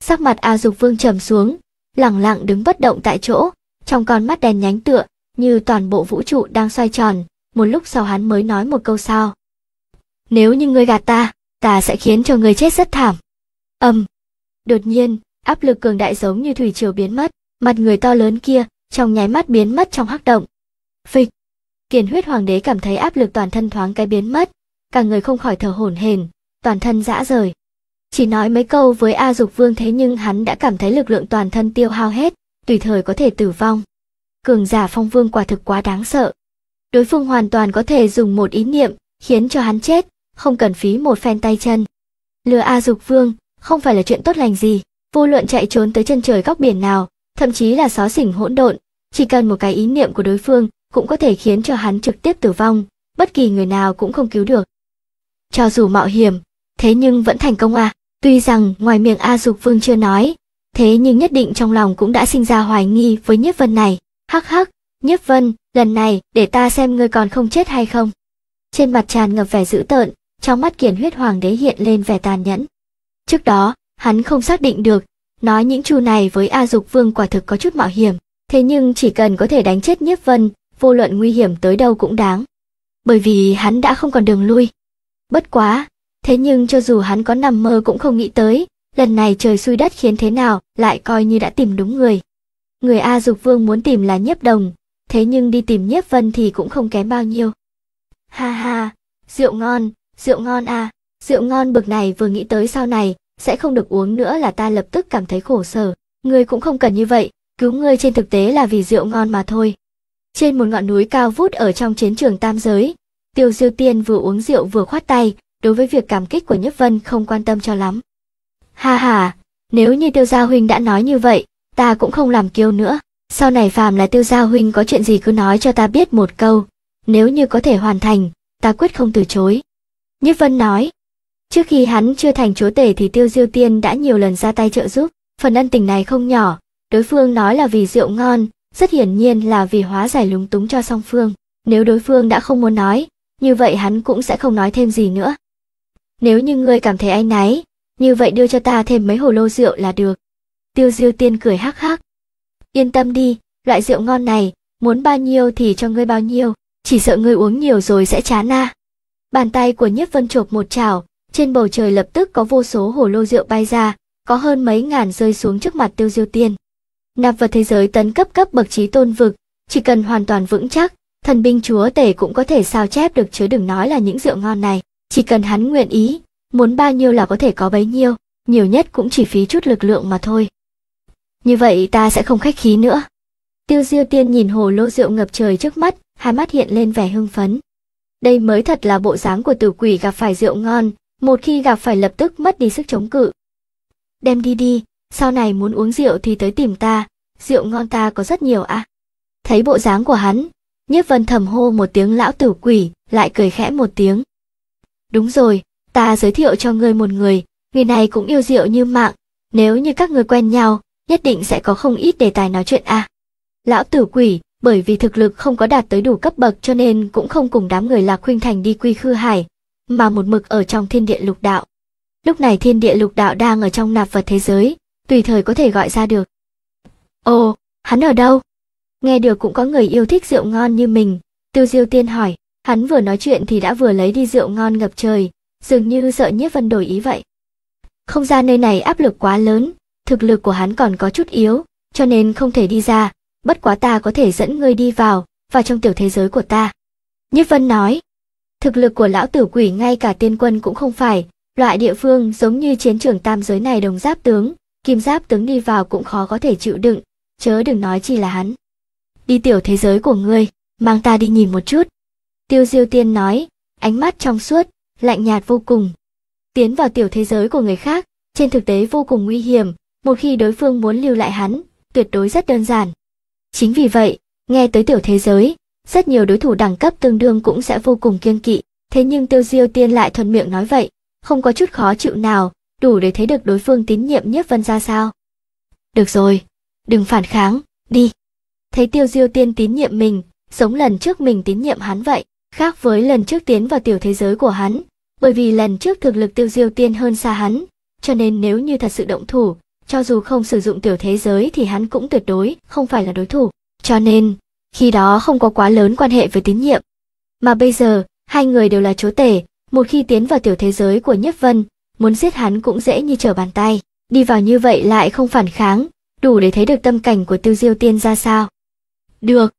Sắc mặt A Dục Vương trầm xuống, lẳng lặng đứng bất động tại chỗ, trong con mắt đèn nhánh tựa, như toàn bộ vũ trụ đang xoay tròn, một lúc sau hắn mới nói một câu sau Nếu như ngươi gạt ta, ta sẽ khiến cho ngươi chết rất thảm. Âm! Đột nhiên, áp lực cường đại giống như thủy triều biến mất, mặt người to lớn kia trong nháy mắt biến mất trong hắc động. Phịch! Kiền huyết hoàng đế cảm thấy áp lực toàn thân thoáng cái biến mất, cả người không khỏi thở hổn hển, toàn thân dã rời. Chỉ nói mấy câu với A Dục Vương thế nhưng hắn đã cảm thấy lực lượng toàn thân tiêu hao hết, tùy thời có thể tử vong. Cường giả phong vương quả thực quá đáng sợ. Đối phương hoàn toàn có thể dùng một ý niệm khiến cho hắn chết, không cần phí một phen tay chân. Lừa A Dục Vương không phải là chuyện tốt lành gì, vô luận chạy trốn tới chân trời góc biển nào, thậm chí là xó xỉnh hỗn độn, chỉ cần một cái ý niệm của đối phương cũng có thể khiến cho hắn trực tiếp tử vong, bất kỳ người nào cũng không cứu được. Cho dù mạo hiểm, thế nhưng vẫn thành công à, tuy rằng ngoài miệng A Dục Vương chưa nói, thế nhưng nhất định trong lòng cũng đã sinh ra hoài nghi với Nhiếp Vân này, hắc hắc, Nhiếp Vân, lần này để ta xem ngươi còn không chết hay không. Trên mặt tràn ngập vẻ dữ tợn, trong mắt kiển huyết hoàng đế hiện lên vẻ tàn nhẫn. Trước đó, hắn không xác định được Nói những chu này với A Dục Vương quả thực có chút mạo hiểm, thế nhưng chỉ cần có thể đánh chết Nhiếp Vân, vô luận nguy hiểm tới đâu cũng đáng. Bởi vì hắn đã không còn đường lui. Bất quá, thế nhưng cho dù hắn có nằm mơ cũng không nghĩ tới, lần này trời xui đất khiến thế nào lại coi như đã tìm đúng người. Người A Dục Vương muốn tìm là Nhiếp Đồng, thế nhưng đi tìm Nhiếp Vân thì cũng không kém bao nhiêu. Ha ha, rượu ngon, rượu ngon à, rượu ngon bực này vừa nghĩ tới sau này, sẽ không được uống nữa là ta lập tức cảm thấy khổ sở. Ngươi cũng không cần như vậy, cứu ngươi trên thực tế là vì rượu ngon mà thôi. Trên một ngọn núi cao vút ở trong chiến trường tam giới, Tiêu Diêu Tiên vừa uống rượu vừa khoát tay, đối với việc cảm kích của Nhất Vân không quan tâm cho lắm. Ha ha, nếu như Tiêu Gia Huynh đã nói như vậy, ta cũng không làm kiêu nữa. Sau này phàm là Tiêu Gia Huynh có chuyện gì cứ nói cho ta biết một câu. Nếu như có thể hoàn thành, ta quyết không từ chối. Nhất Vân nói, Trước khi hắn chưa thành chúa tể thì Tiêu Diêu Tiên đã nhiều lần ra tay trợ giúp, phần ân tình này không nhỏ, đối phương nói là vì rượu ngon, rất hiển nhiên là vì hóa giải lúng túng cho song phương. Nếu đối phương đã không muốn nói, như vậy hắn cũng sẽ không nói thêm gì nữa. Nếu như ngươi cảm thấy anh náy, như vậy đưa cho ta thêm mấy hồ lô rượu là được. Tiêu Diêu Tiên cười hắc hắc. Yên tâm đi, loại rượu ngon này, muốn bao nhiêu thì cho ngươi bao nhiêu, chỉ sợ ngươi uống nhiều rồi sẽ chán na. À. Bàn tay của nhất Vân chộp một chảo, trên bầu trời lập tức có vô số hồ lô rượu bay ra, có hơn mấy ngàn rơi xuống trước mặt Tiêu Diêu Tiên. Nạp vật thế giới tấn cấp cấp bậc trí tôn vực, chỉ cần hoàn toàn vững chắc, thần binh chúa tể cũng có thể sao chép được chứ đừng nói là những rượu ngon này. Chỉ cần hắn nguyện ý, muốn bao nhiêu là có thể có bấy nhiêu, nhiều nhất cũng chỉ phí chút lực lượng mà thôi. Như vậy ta sẽ không khách khí nữa. Tiêu Diêu Tiên nhìn hồ lô rượu ngập trời trước mắt, hai mắt hiện lên vẻ hưng phấn. Đây mới thật là bộ dáng của tử quỷ gặp phải rượu ngon, một khi gặp phải lập tức mất đi sức chống cự. Đem đi đi, sau này muốn uống rượu thì tới tìm ta, rượu ngon ta có rất nhiều à. Thấy bộ dáng của hắn, nhiếp vân thầm hô một tiếng lão tử quỷ, lại cười khẽ một tiếng. Đúng rồi, ta giới thiệu cho ngươi một người, người này cũng yêu rượu như mạng, nếu như các người quen nhau, nhất định sẽ có không ít đề tài nói chuyện à. Lão tử quỷ, bởi vì thực lực không có đạt tới đủ cấp bậc cho nên cũng không cùng đám người lạc khuynh thành đi quy khư hải, mà một mực ở trong thiên địa lục đạo. Lúc này thiên địa lục đạo đang ở trong nạp vật thế giới, tùy thời có thể gọi ra được. Ồ, hắn ở đâu? Nghe được cũng có người yêu thích rượu ngon như mình, tiêu diêu tiên hỏi, hắn vừa nói chuyện thì đã vừa lấy đi rượu ngon ngập trời, dường như sợ nhiếp vân đổi ý vậy. Không ra nơi này áp lực quá lớn, thực lực của hắn còn có chút yếu, cho nên không thể đi ra, bất quá ta có thể dẫn ngươi đi vào, vào trong tiểu thế giới của ta. Nhiếp vân nói, thực lực của lão tử quỷ ngay cả tiên quân cũng không phải, loại địa phương giống như chiến trường tam giới này đồng giáp tướng, kim giáp tướng đi vào cũng khó có thể chịu đựng, chớ đừng nói chỉ là hắn. Đi tiểu thế giới của ngươi, mang ta đi nhìn một chút. Tiêu diêu tiên nói, ánh mắt trong suốt, lạnh nhạt vô cùng. Tiến vào tiểu thế giới của người khác, trên thực tế vô cùng nguy hiểm, một khi đối phương muốn lưu lại hắn, tuyệt đối rất đơn giản. Chính vì vậy, nghe tới tiểu thế giới, rất nhiều đối thủ đẳng cấp tương đương cũng sẽ vô cùng kiên kỵ, thế nhưng Tiêu Diêu Tiên lại thuận miệng nói vậy, không có chút khó chịu nào, đủ để thấy được đối phương tín nhiệm nhất Vân ra sao. Được rồi, đừng phản kháng, đi. Thấy Tiêu Diêu Tiên tín nhiệm mình, giống lần trước mình tín nhiệm hắn vậy, khác với lần trước tiến vào tiểu thế giới của hắn, bởi vì lần trước thực lực Tiêu Diêu Tiên hơn xa hắn, cho nên nếu như thật sự động thủ, cho dù không sử dụng tiểu thế giới thì hắn cũng tuyệt đối không phải là đối thủ. Cho nên, khi đó không có quá lớn quan hệ với tín nhiệm. Mà bây giờ, hai người đều là chúa tể, một khi tiến vào tiểu thế giới của Nhất Vân, muốn giết hắn cũng dễ như trở bàn tay. Đi vào như vậy lại không phản kháng, đủ để thấy được tâm cảnh của Tiêu Diêu Tiên ra sao. Được.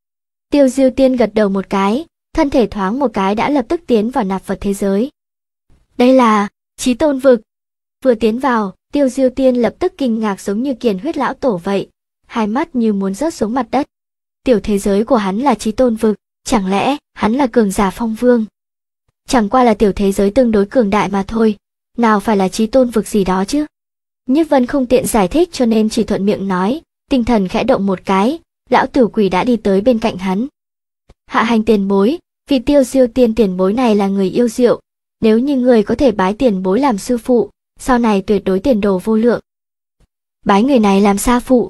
Tiêu Diêu Tiên gật đầu một cái, thân thể thoáng một cái đã lập tức tiến vào nạp vật thế giới. Đây là trí tôn vực. Vừa tiến vào, Tiêu Diêu Tiên lập tức kinh ngạc giống như kiền huyết lão tổ vậy, hai mắt như muốn rớt xuống mặt đất tiểu thế giới của hắn là trí tôn vực, chẳng lẽ hắn là cường giả phong vương? Chẳng qua là tiểu thế giới tương đối cường đại mà thôi, nào phải là trí tôn vực gì đó chứ? Nhất Vân không tiện giải thích cho nên chỉ thuận miệng nói, tinh thần khẽ động một cái, lão tử quỷ đã đi tới bên cạnh hắn. Hạ hành tiền bối, vì tiêu diêu tiên tiền bối này là người yêu diệu, nếu như người có thể bái tiền bối làm sư phụ, sau này tuyệt đối tiền đồ vô lượng. Bái người này làm sa phụ.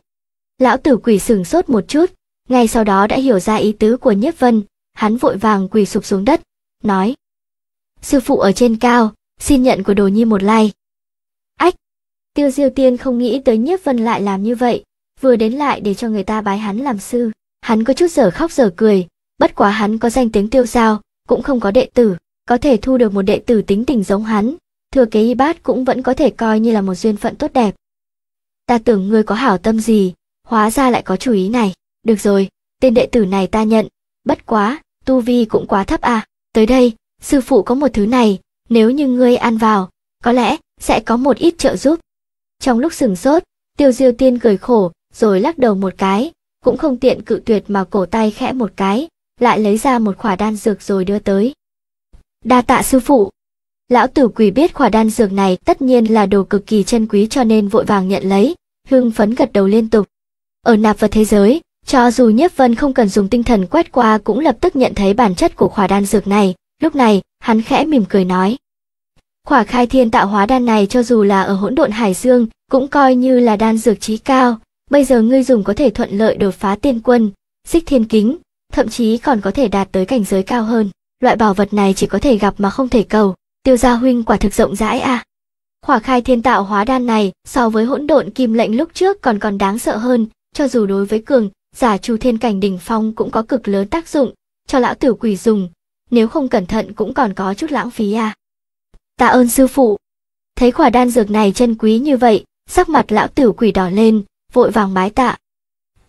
Lão tử quỷ sừng sốt một chút, ngay sau đó đã hiểu ra ý tứ của Nhiếp Vân, hắn vội vàng quỳ sụp xuống đất, nói: "Sư phụ ở trên cao, xin nhận của Đồ Nhi một lai." Ách, Tiêu Diêu Tiên không nghĩ tới Nhiếp Vân lại làm như vậy, vừa đến lại để cho người ta bái hắn làm sư, hắn có chút giở khóc giở cười, bất quá hắn có danh tiếng tiêu Sao, cũng không có đệ tử, có thể thu được một đệ tử tính tình giống hắn, thừa kế y bát cũng vẫn có thể coi như là một duyên phận tốt đẹp. Ta tưởng ngươi có hảo tâm gì, hóa ra lại có chủ ý này. Được rồi, tên đệ tử này ta nhận, bất quá, tu vi cũng quá thấp à. Tới đây, sư phụ có một thứ này, nếu như ngươi ăn vào, có lẽ sẽ có một ít trợ giúp. Trong lúc sừng sốt, tiêu diêu tiên cười khổ, rồi lắc đầu một cái, cũng không tiện cự tuyệt mà cổ tay khẽ một cái, lại lấy ra một khỏa đan dược rồi đưa tới. Đa tạ sư phụ. Lão tử quỷ biết khỏa đan dược này tất nhiên là đồ cực kỳ chân quý cho nên vội vàng nhận lấy, hưng phấn gật đầu liên tục. Ở nạp vật thế giới, cho dù Nhiếp Vân không cần dùng tinh thần quét qua cũng lập tức nhận thấy bản chất của khỏa đan dược này, lúc này, hắn khẽ mỉm cười nói. Khỏa khai thiên tạo hóa đan này cho dù là ở hỗn độn hải dương, cũng coi như là đan dược trí cao, bây giờ ngươi dùng có thể thuận lợi đột phá tiên quân, xích thiên kính, thậm chí còn có thể đạt tới cảnh giới cao hơn. Loại bảo vật này chỉ có thể gặp mà không thể cầu, tiêu gia huynh quả thực rộng rãi à. Khỏa khai thiên tạo hóa đan này so với hỗn độn kim lệnh lúc trước còn còn đáng sợ hơn, cho dù đối với cường giả chu thiên cảnh đỉnh phong cũng có cực lớn tác dụng, cho lão tử quỷ dùng, nếu không cẩn thận cũng còn có chút lãng phí à. Tạ ơn sư phụ. Thấy quả đan dược này chân quý như vậy, sắc mặt lão tử quỷ đỏ lên, vội vàng bái tạ.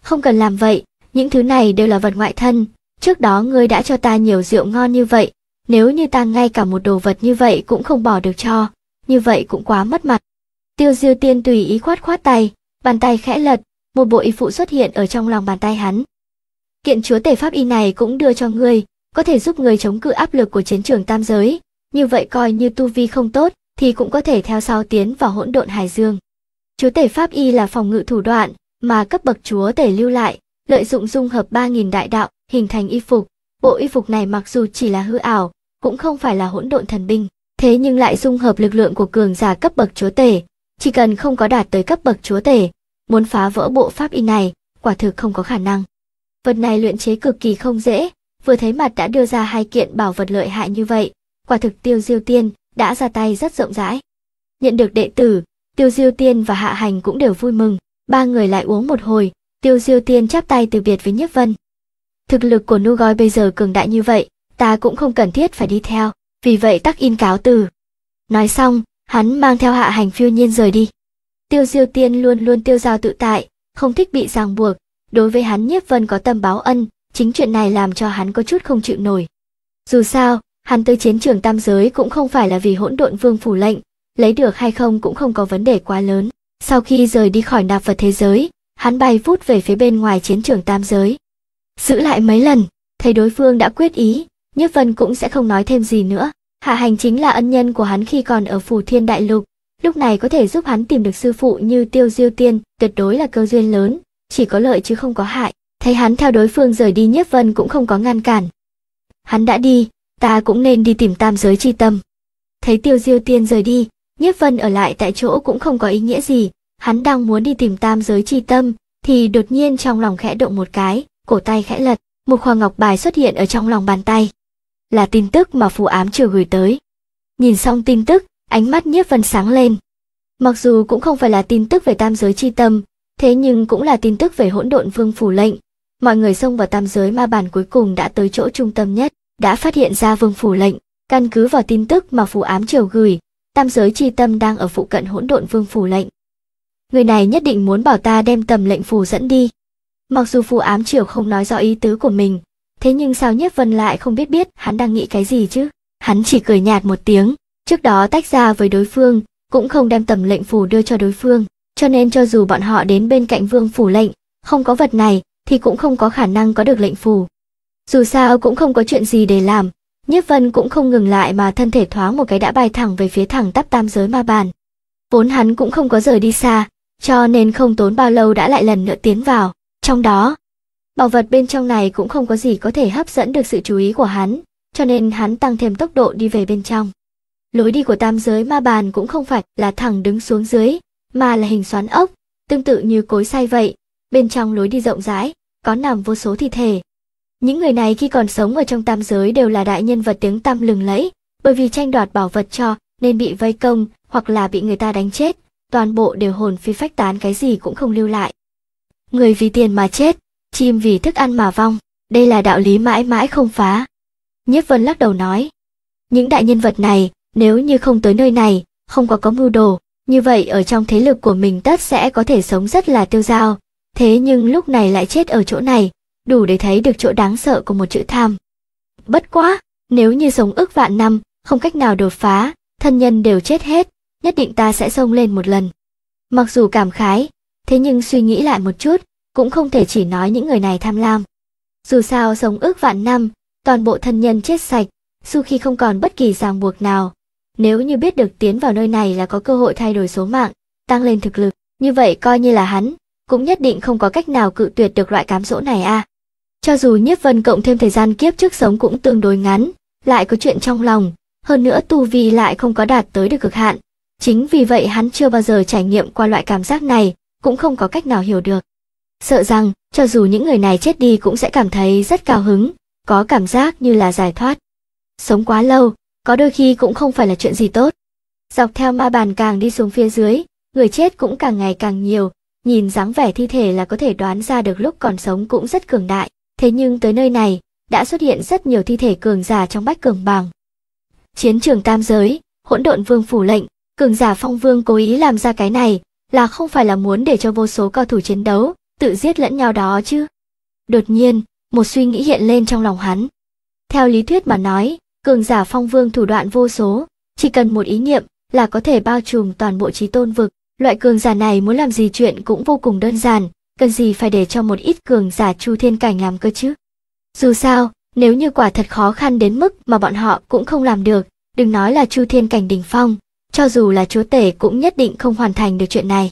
Không cần làm vậy, những thứ này đều là vật ngoại thân, trước đó ngươi đã cho ta nhiều rượu ngon như vậy, nếu như ta ngay cả một đồ vật như vậy cũng không bỏ được cho, như vậy cũng quá mất mặt. Tiêu Diêu Tiên tùy ý khoát khoát tay, bàn tay khẽ lật, một bộ y phụ xuất hiện ở trong lòng bàn tay hắn. Kiện chúa tể pháp y này cũng đưa cho ngươi, có thể giúp ngươi chống cự áp lực của chiến trường tam giới, như vậy coi như tu vi không tốt thì cũng có thể theo sau tiến vào hỗn độn hải dương. Chúa tể pháp y là phòng ngự thủ đoạn mà cấp bậc chúa tể lưu lại, lợi dụng dung hợp 3000 đại đạo hình thành y phục, bộ y phục này mặc dù chỉ là hư ảo, cũng không phải là hỗn độn thần binh, thế nhưng lại dung hợp lực lượng của cường giả cấp bậc chúa tể, chỉ cần không có đạt tới cấp bậc chúa tể Muốn phá vỡ bộ pháp y này, quả thực không có khả năng. Vật này luyện chế cực kỳ không dễ, vừa thấy mặt đã đưa ra hai kiện bảo vật lợi hại như vậy, quả thực Tiêu Diêu Tiên đã ra tay rất rộng rãi. Nhận được đệ tử, Tiêu Diêu Tiên và Hạ Hành cũng đều vui mừng, ba người lại uống một hồi, Tiêu Diêu Tiên chắp tay từ biệt với Nhiếp Vân. Thực lực của Nu Gói bây giờ cường đại như vậy, ta cũng không cần thiết phải đi theo, vì vậy Tắc In cáo từ. Nói xong, hắn mang theo Hạ Hành phiêu nhiên rời đi. Tiêu Diêu Tiên luôn luôn tiêu dao tự tại, không thích bị ràng buộc, đối với hắn Nhiếp Vân có tâm báo ân, chính chuyện này làm cho hắn có chút không chịu nổi. Dù sao, hắn tới chiến trường tam giới cũng không phải là vì hỗn độn vương phủ lệnh, lấy được hay không cũng không có vấn đề quá lớn. Sau khi rời đi khỏi nạp vật thế giới, hắn bay vút về phía bên ngoài chiến trường tam giới. Giữ lại mấy lần, thấy đối phương đã quyết ý, Nhất Vân cũng sẽ không nói thêm gì nữa. Hạ hành chính là ân nhân của hắn khi còn ở phủ thiên đại lục, lúc này có thể giúp hắn tìm được sư phụ như Tiêu Diêu Tiên, tuyệt đối là cơ duyên lớn, chỉ có lợi chứ không có hại. Thấy hắn theo đối phương rời đi Nhiếp Vân cũng không có ngăn cản. Hắn đã đi, ta cũng nên đi tìm tam giới chi tâm. Thấy Tiêu Diêu Tiên rời đi, Nhiếp Vân ở lại tại chỗ cũng không có ý nghĩa gì, hắn đang muốn đi tìm tam giới chi tâm, thì đột nhiên trong lòng khẽ động một cái, cổ tay khẽ lật, một khoa ngọc bài xuất hiện ở trong lòng bàn tay. Là tin tức mà phù ám chưa gửi tới. Nhìn xong tin tức, Ánh mắt nhiếp vân sáng lên. Mặc dù cũng không phải là tin tức về tam giới chi tâm, thế nhưng cũng là tin tức về hỗn độn vương phủ lệnh. Mọi người xông vào tam giới ma bản cuối cùng đã tới chỗ trung tâm nhất, đã phát hiện ra vương phủ lệnh. Căn cứ vào tin tức mà phù ám triều gửi, tam giới chi tâm đang ở phụ cận hỗn độn vương phủ lệnh. Người này nhất định muốn bảo ta đem tầm lệnh phù dẫn đi. Mặc dù phù ám triều không nói rõ ý tứ của mình, thế nhưng sao Nhất Vân lại không biết biết hắn đang nghĩ cái gì chứ? Hắn chỉ cười nhạt một tiếng, Trước đó tách ra với đối phương, cũng không đem tầm lệnh phủ đưa cho đối phương, cho nên cho dù bọn họ đến bên cạnh vương phủ lệnh, không có vật này thì cũng không có khả năng có được lệnh phủ. Dù sao cũng không có chuyện gì để làm, Nhiếp Vân cũng không ngừng lại mà thân thể thoáng một cái đã bay thẳng về phía thẳng tắp tam giới ma bàn. Vốn hắn cũng không có rời đi xa, cho nên không tốn bao lâu đã lại lần nữa tiến vào, trong đó. Bảo vật bên trong này cũng không có gì có thể hấp dẫn được sự chú ý của hắn, cho nên hắn tăng thêm tốc độ đi về bên trong lối đi của tam giới ma bàn cũng không phải là thẳng đứng xuống dưới mà là hình xoắn ốc tương tự như cối xay vậy bên trong lối đi rộng rãi có nằm vô số thi thể những người này khi còn sống ở trong tam giới đều là đại nhân vật tiếng tăm lừng lẫy bởi vì tranh đoạt bảo vật cho nên bị vây công hoặc là bị người ta đánh chết toàn bộ đều hồn phi phách tán cái gì cũng không lưu lại người vì tiền mà chết chim vì thức ăn mà vong đây là đạo lý mãi mãi không phá nhiếp vân lắc đầu nói những đại nhân vật này nếu như không tới nơi này, không có có mưu đồ, như vậy ở trong thế lực của mình tất sẽ có thể sống rất là tiêu dao. Thế nhưng lúc này lại chết ở chỗ này, đủ để thấy được chỗ đáng sợ của một chữ tham. Bất quá, nếu như sống ước vạn năm, không cách nào đột phá, thân nhân đều chết hết, nhất định ta sẽ xông lên một lần. Mặc dù cảm khái, thế nhưng suy nghĩ lại một chút, cũng không thể chỉ nói những người này tham lam. Dù sao sống ước vạn năm, toàn bộ thân nhân chết sạch, dù khi không còn bất kỳ ràng buộc nào, nếu như biết được tiến vào nơi này là có cơ hội thay đổi số mạng, tăng lên thực lực, như vậy coi như là hắn, cũng nhất định không có cách nào cự tuyệt được loại cám dỗ này a. À. Cho dù Nhiếp Vân cộng thêm thời gian kiếp trước sống cũng tương đối ngắn, lại có chuyện trong lòng, hơn nữa tu vi lại không có đạt tới được cực hạn. Chính vì vậy hắn chưa bao giờ trải nghiệm qua loại cảm giác này, cũng không có cách nào hiểu được. Sợ rằng, cho dù những người này chết đi cũng sẽ cảm thấy rất cao hứng, có cảm giác như là giải thoát. Sống quá lâu, có đôi khi cũng không phải là chuyện gì tốt. Dọc theo ma bàn càng đi xuống phía dưới, người chết cũng càng ngày càng nhiều, nhìn dáng vẻ thi thể là có thể đoán ra được lúc còn sống cũng rất cường đại. Thế nhưng tới nơi này, đã xuất hiện rất nhiều thi thể cường giả trong bách cường bảng. Chiến trường tam giới, hỗn độn vương phủ lệnh, cường giả phong vương cố ý làm ra cái này là không phải là muốn để cho vô số cao thủ chiến đấu, tự giết lẫn nhau đó chứ. Đột nhiên, một suy nghĩ hiện lên trong lòng hắn. Theo lý thuyết mà nói, cường giả phong vương thủ đoạn vô số chỉ cần một ý niệm là có thể bao trùm toàn bộ trí tôn vực loại cường giả này muốn làm gì chuyện cũng vô cùng đơn giản cần gì phải để cho một ít cường giả chu thiên cảnh làm cơ chứ dù sao nếu như quả thật khó khăn đến mức mà bọn họ cũng không làm được đừng nói là chu thiên cảnh đỉnh phong cho dù là chúa tể cũng nhất định không hoàn thành được chuyện này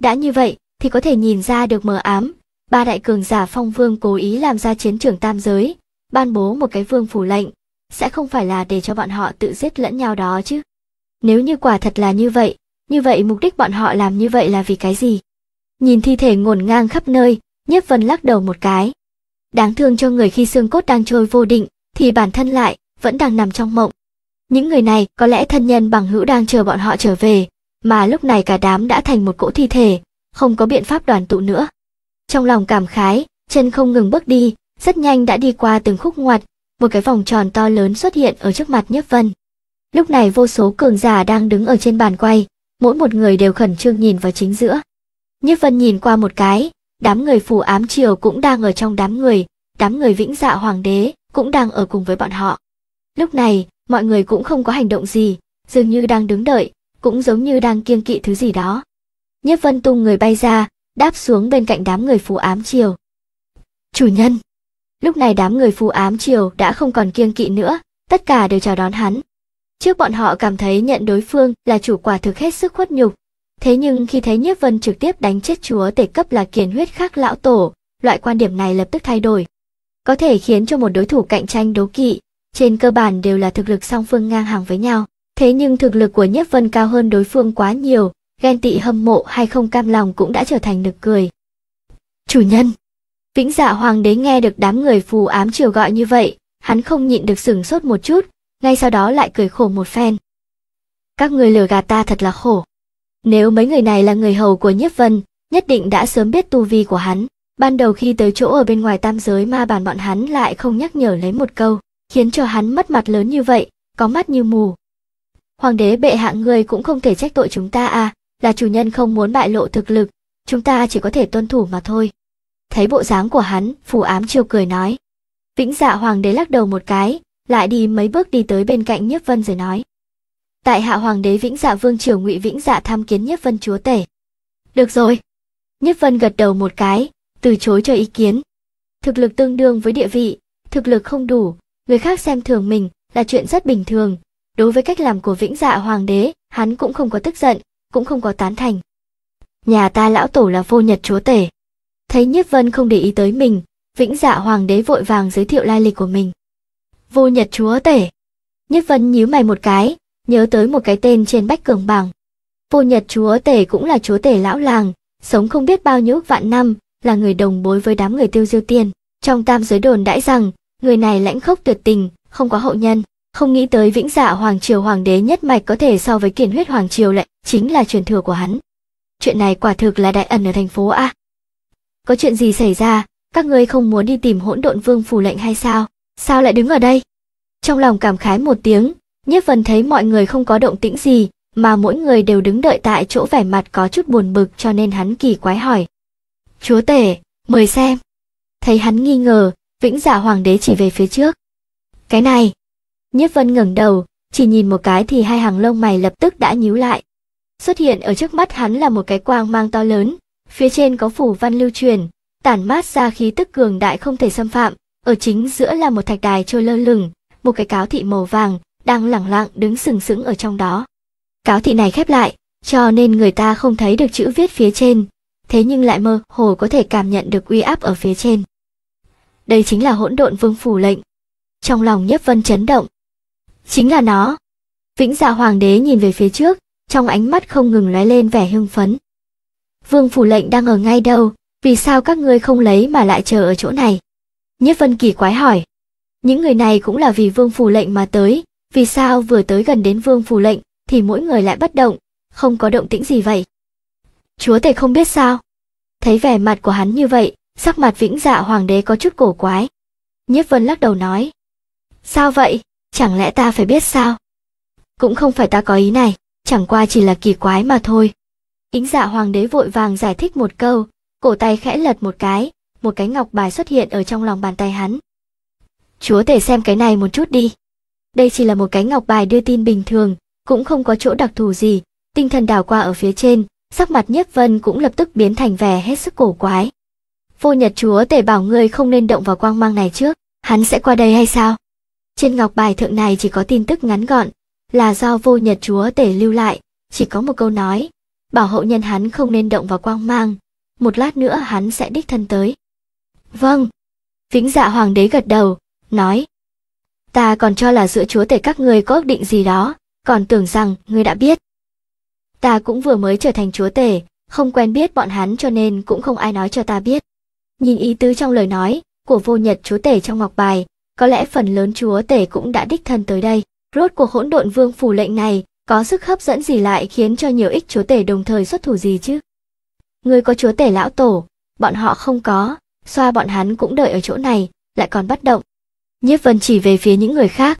đã như vậy thì có thể nhìn ra được mờ ám ba đại cường giả phong vương cố ý làm ra chiến trường tam giới ban bố một cái vương phủ lệnh sẽ không phải là để cho bọn họ tự giết lẫn nhau đó chứ. Nếu như quả thật là như vậy, như vậy mục đích bọn họ làm như vậy là vì cái gì? Nhìn thi thể ngổn ngang khắp nơi, Nhất Vân lắc đầu một cái. Đáng thương cho người khi xương cốt đang trôi vô định, thì bản thân lại vẫn đang nằm trong mộng. Những người này có lẽ thân nhân bằng hữu đang chờ bọn họ trở về, mà lúc này cả đám đã thành một cỗ thi thể, không có biện pháp đoàn tụ nữa. Trong lòng cảm khái, chân không ngừng bước đi, rất nhanh đã đi qua từng khúc ngoặt, một cái vòng tròn to lớn xuất hiện ở trước mặt nhất Vân. Lúc này vô số cường giả đang đứng ở trên bàn quay, mỗi một người đều khẩn trương nhìn vào chính giữa. nhất Vân nhìn qua một cái, đám người phù ám triều cũng đang ở trong đám người, đám người vĩnh dạ hoàng đế cũng đang ở cùng với bọn họ. Lúc này, mọi người cũng không có hành động gì, dường như đang đứng đợi, cũng giống như đang kiêng kỵ thứ gì đó. nhất Vân tung người bay ra, đáp xuống bên cạnh đám người phù ám triều. Chủ nhân! Lúc này đám người phù ám triều đã không còn kiêng kỵ nữa, tất cả đều chào đón hắn. Trước bọn họ cảm thấy nhận đối phương là chủ quả thực hết sức khuất nhục. Thế nhưng khi thấy Nhiếp Vân trực tiếp đánh chết chúa tể cấp là kiền huyết khác lão tổ, loại quan điểm này lập tức thay đổi. Có thể khiến cho một đối thủ cạnh tranh đấu kỵ, trên cơ bản đều là thực lực song phương ngang hàng với nhau. Thế nhưng thực lực của Nhiếp Vân cao hơn đối phương quá nhiều, ghen tị hâm mộ hay không cam lòng cũng đã trở thành nực cười. Chủ nhân, Vĩnh dạ hoàng đế nghe được đám người phù ám triều gọi như vậy, hắn không nhịn được sửng sốt một chút, ngay sau đó lại cười khổ một phen. Các người lừa gạt ta thật là khổ. Nếu mấy người này là người hầu của Nhiếp Vân, nhất định đã sớm biết tu vi của hắn. Ban đầu khi tới chỗ ở bên ngoài tam giới ma bản bọn hắn lại không nhắc nhở lấy một câu, khiến cho hắn mất mặt lớn như vậy, có mắt như mù. Hoàng đế bệ hạ người cũng không thể trách tội chúng ta à, là chủ nhân không muốn bại lộ thực lực, chúng ta chỉ có thể tuân thủ mà thôi thấy bộ dáng của hắn, phù ám chiều cười nói. Vĩnh dạ hoàng đế lắc đầu một cái, lại đi mấy bước đi tới bên cạnh Nhiếp Vân rồi nói. Tại hạ hoàng đế Vĩnh dạ vương triều ngụy Vĩnh dạ tham kiến Nhiếp Vân chúa tể. Được rồi. Nhiếp Vân gật đầu một cái, từ chối cho ý kiến. Thực lực tương đương với địa vị, thực lực không đủ, người khác xem thường mình là chuyện rất bình thường. Đối với cách làm của Vĩnh Dạ hoàng đế, hắn cũng không có tức giận, cũng không có tán thành. Nhà ta lão tổ là vô nhật chúa tể, Thấy Nhiếp Vân không để ý tới mình, Vĩnh Dạ Hoàng đế vội vàng giới thiệu lai lịch của mình. Vô Nhật chúa tể. Nhiếp Vân nhíu mày một cái, nhớ tới một cái tên trên bách cường bảng. Vô Nhật chúa tể cũng là chúa tể lão làng, sống không biết bao nhiêu vạn năm, là người đồng bối với đám người tiêu diêu tiên. Trong tam giới đồn đãi rằng, người này lãnh khốc tuyệt tình, không có hậu nhân. Không nghĩ tới vĩnh dạ hoàng triều hoàng đế nhất mạch có thể so với kiền huyết hoàng triều lại, chính là truyền thừa của hắn. Chuyện này quả thực là đại ẩn ở thành phố A có chuyện gì xảy ra các ngươi không muốn đi tìm hỗn độn vương phủ lệnh hay sao sao lại đứng ở đây trong lòng cảm khái một tiếng nhiếp vân thấy mọi người không có động tĩnh gì mà mỗi người đều đứng đợi tại chỗ vẻ mặt có chút buồn bực cho nên hắn kỳ quái hỏi chúa tể mời xem thấy hắn nghi ngờ vĩnh dạ hoàng đế chỉ về phía trước cái này nhiếp vân ngẩng đầu chỉ nhìn một cái thì hai hàng lông mày lập tức đã nhíu lại xuất hiện ở trước mắt hắn là một cái quang mang to lớn Phía trên có phủ văn lưu truyền, tản mát ra khí tức cường đại không thể xâm phạm, ở chính giữa là một thạch đài trôi lơ lửng, một cái cáo thị màu vàng đang lẳng lặng đứng sừng sững ở trong đó. Cáo thị này khép lại, cho nên người ta không thấy được chữ viết phía trên, thế nhưng lại mơ hồ có thể cảm nhận được uy áp ở phía trên. Đây chính là hỗn độn vương phủ lệnh. Trong lòng Nhất Vân chấn động. Chính là nó. Vĩnh Dạ Hoàng đế nhìn về phía trước, trong ánh mắt không ngừng lóe lên vẻ hưng phấn vương phủ lệnh đang ở ngay đâu, vì sao các ngươi không lấy mà lại chờ ở chỗ này? Nhất Vân kỳ quái hỏi. Những người này cũng là vì vương phủ lệnh mà tới, vì sao vừa tới gần đến vương phủ lệnh thì mỗi người lại bất động, không có động tĩnh gì vậy? Chúa tể không biết sao? Thấy vẻ mặt của hắn như vậy, sắc mặt vĩnh dạ hoàng đế có chút cổ quái. Nhất Vân lắc đầu nói. Sao vậy? Chẳng lẽ ta phải biết sao? Cũng không phải ta có ý này, chẳng qua chỉ là kỳ quái mà thôi. Yến dạ hoàng đế vội vàng giải thích một câu, cổ tay khẽ lật một cái, một cái ngọc bài xuất hiện ở trong lòng bàn tay hắn. Chúa tể xem cái này một chút đi. Đây chỉ là một cái ngọc bài đưa tin bình thường, cũng không có chỗ đặc thù gì, tinh thần đảo qua ở phía trên, sắc mặt nhiếp vân cũng lập tức biến thành vẻ hết sức cổ quái. Vô nhật chúa tể bảo ngươi không nên động vào quang mang này trước, hắn sẽ qua đây hay sao? Trên ngọc bài thượng này chỉ có tin tức ngắn gọn, là do vô nhật chúa tể lưu lại, chỉ có một câu nói, bảo hậu nhân hắn không nên động vào quang mang, một lát nữa hắn sẽ đích thân tới. Vâng. Vĩnh dạ hoàng đế gật đầu, nói. Ta còn cho là giữa chúa tể các người có ước định gì đó, còn tưởng rằng ngươi đã biết. Ta cũng vừa mới trở thành chúa tể, không quen biết bọn hắn cho nên cũng không ai nói cho ta biết. Nhìn ý tứ trong lời nói của vô nhật chúa tể trong ngọc bài, có lẽ phần lớn chúa tể cũng đã đích thân tới đây. Rốt cuộc hỗn độn vương phủ lệnh này có sức hấp dẫn gì lại khiến cho nhiều ích chúa tể đồng thời xuất thủ gì chứ? Người có chúa tể lão tổ, bọn họ không có, xoa bọn hắn cũng đợi ở chỗ này, lại còn bắt động. Nhiếp vân chỉ về phía những người khác.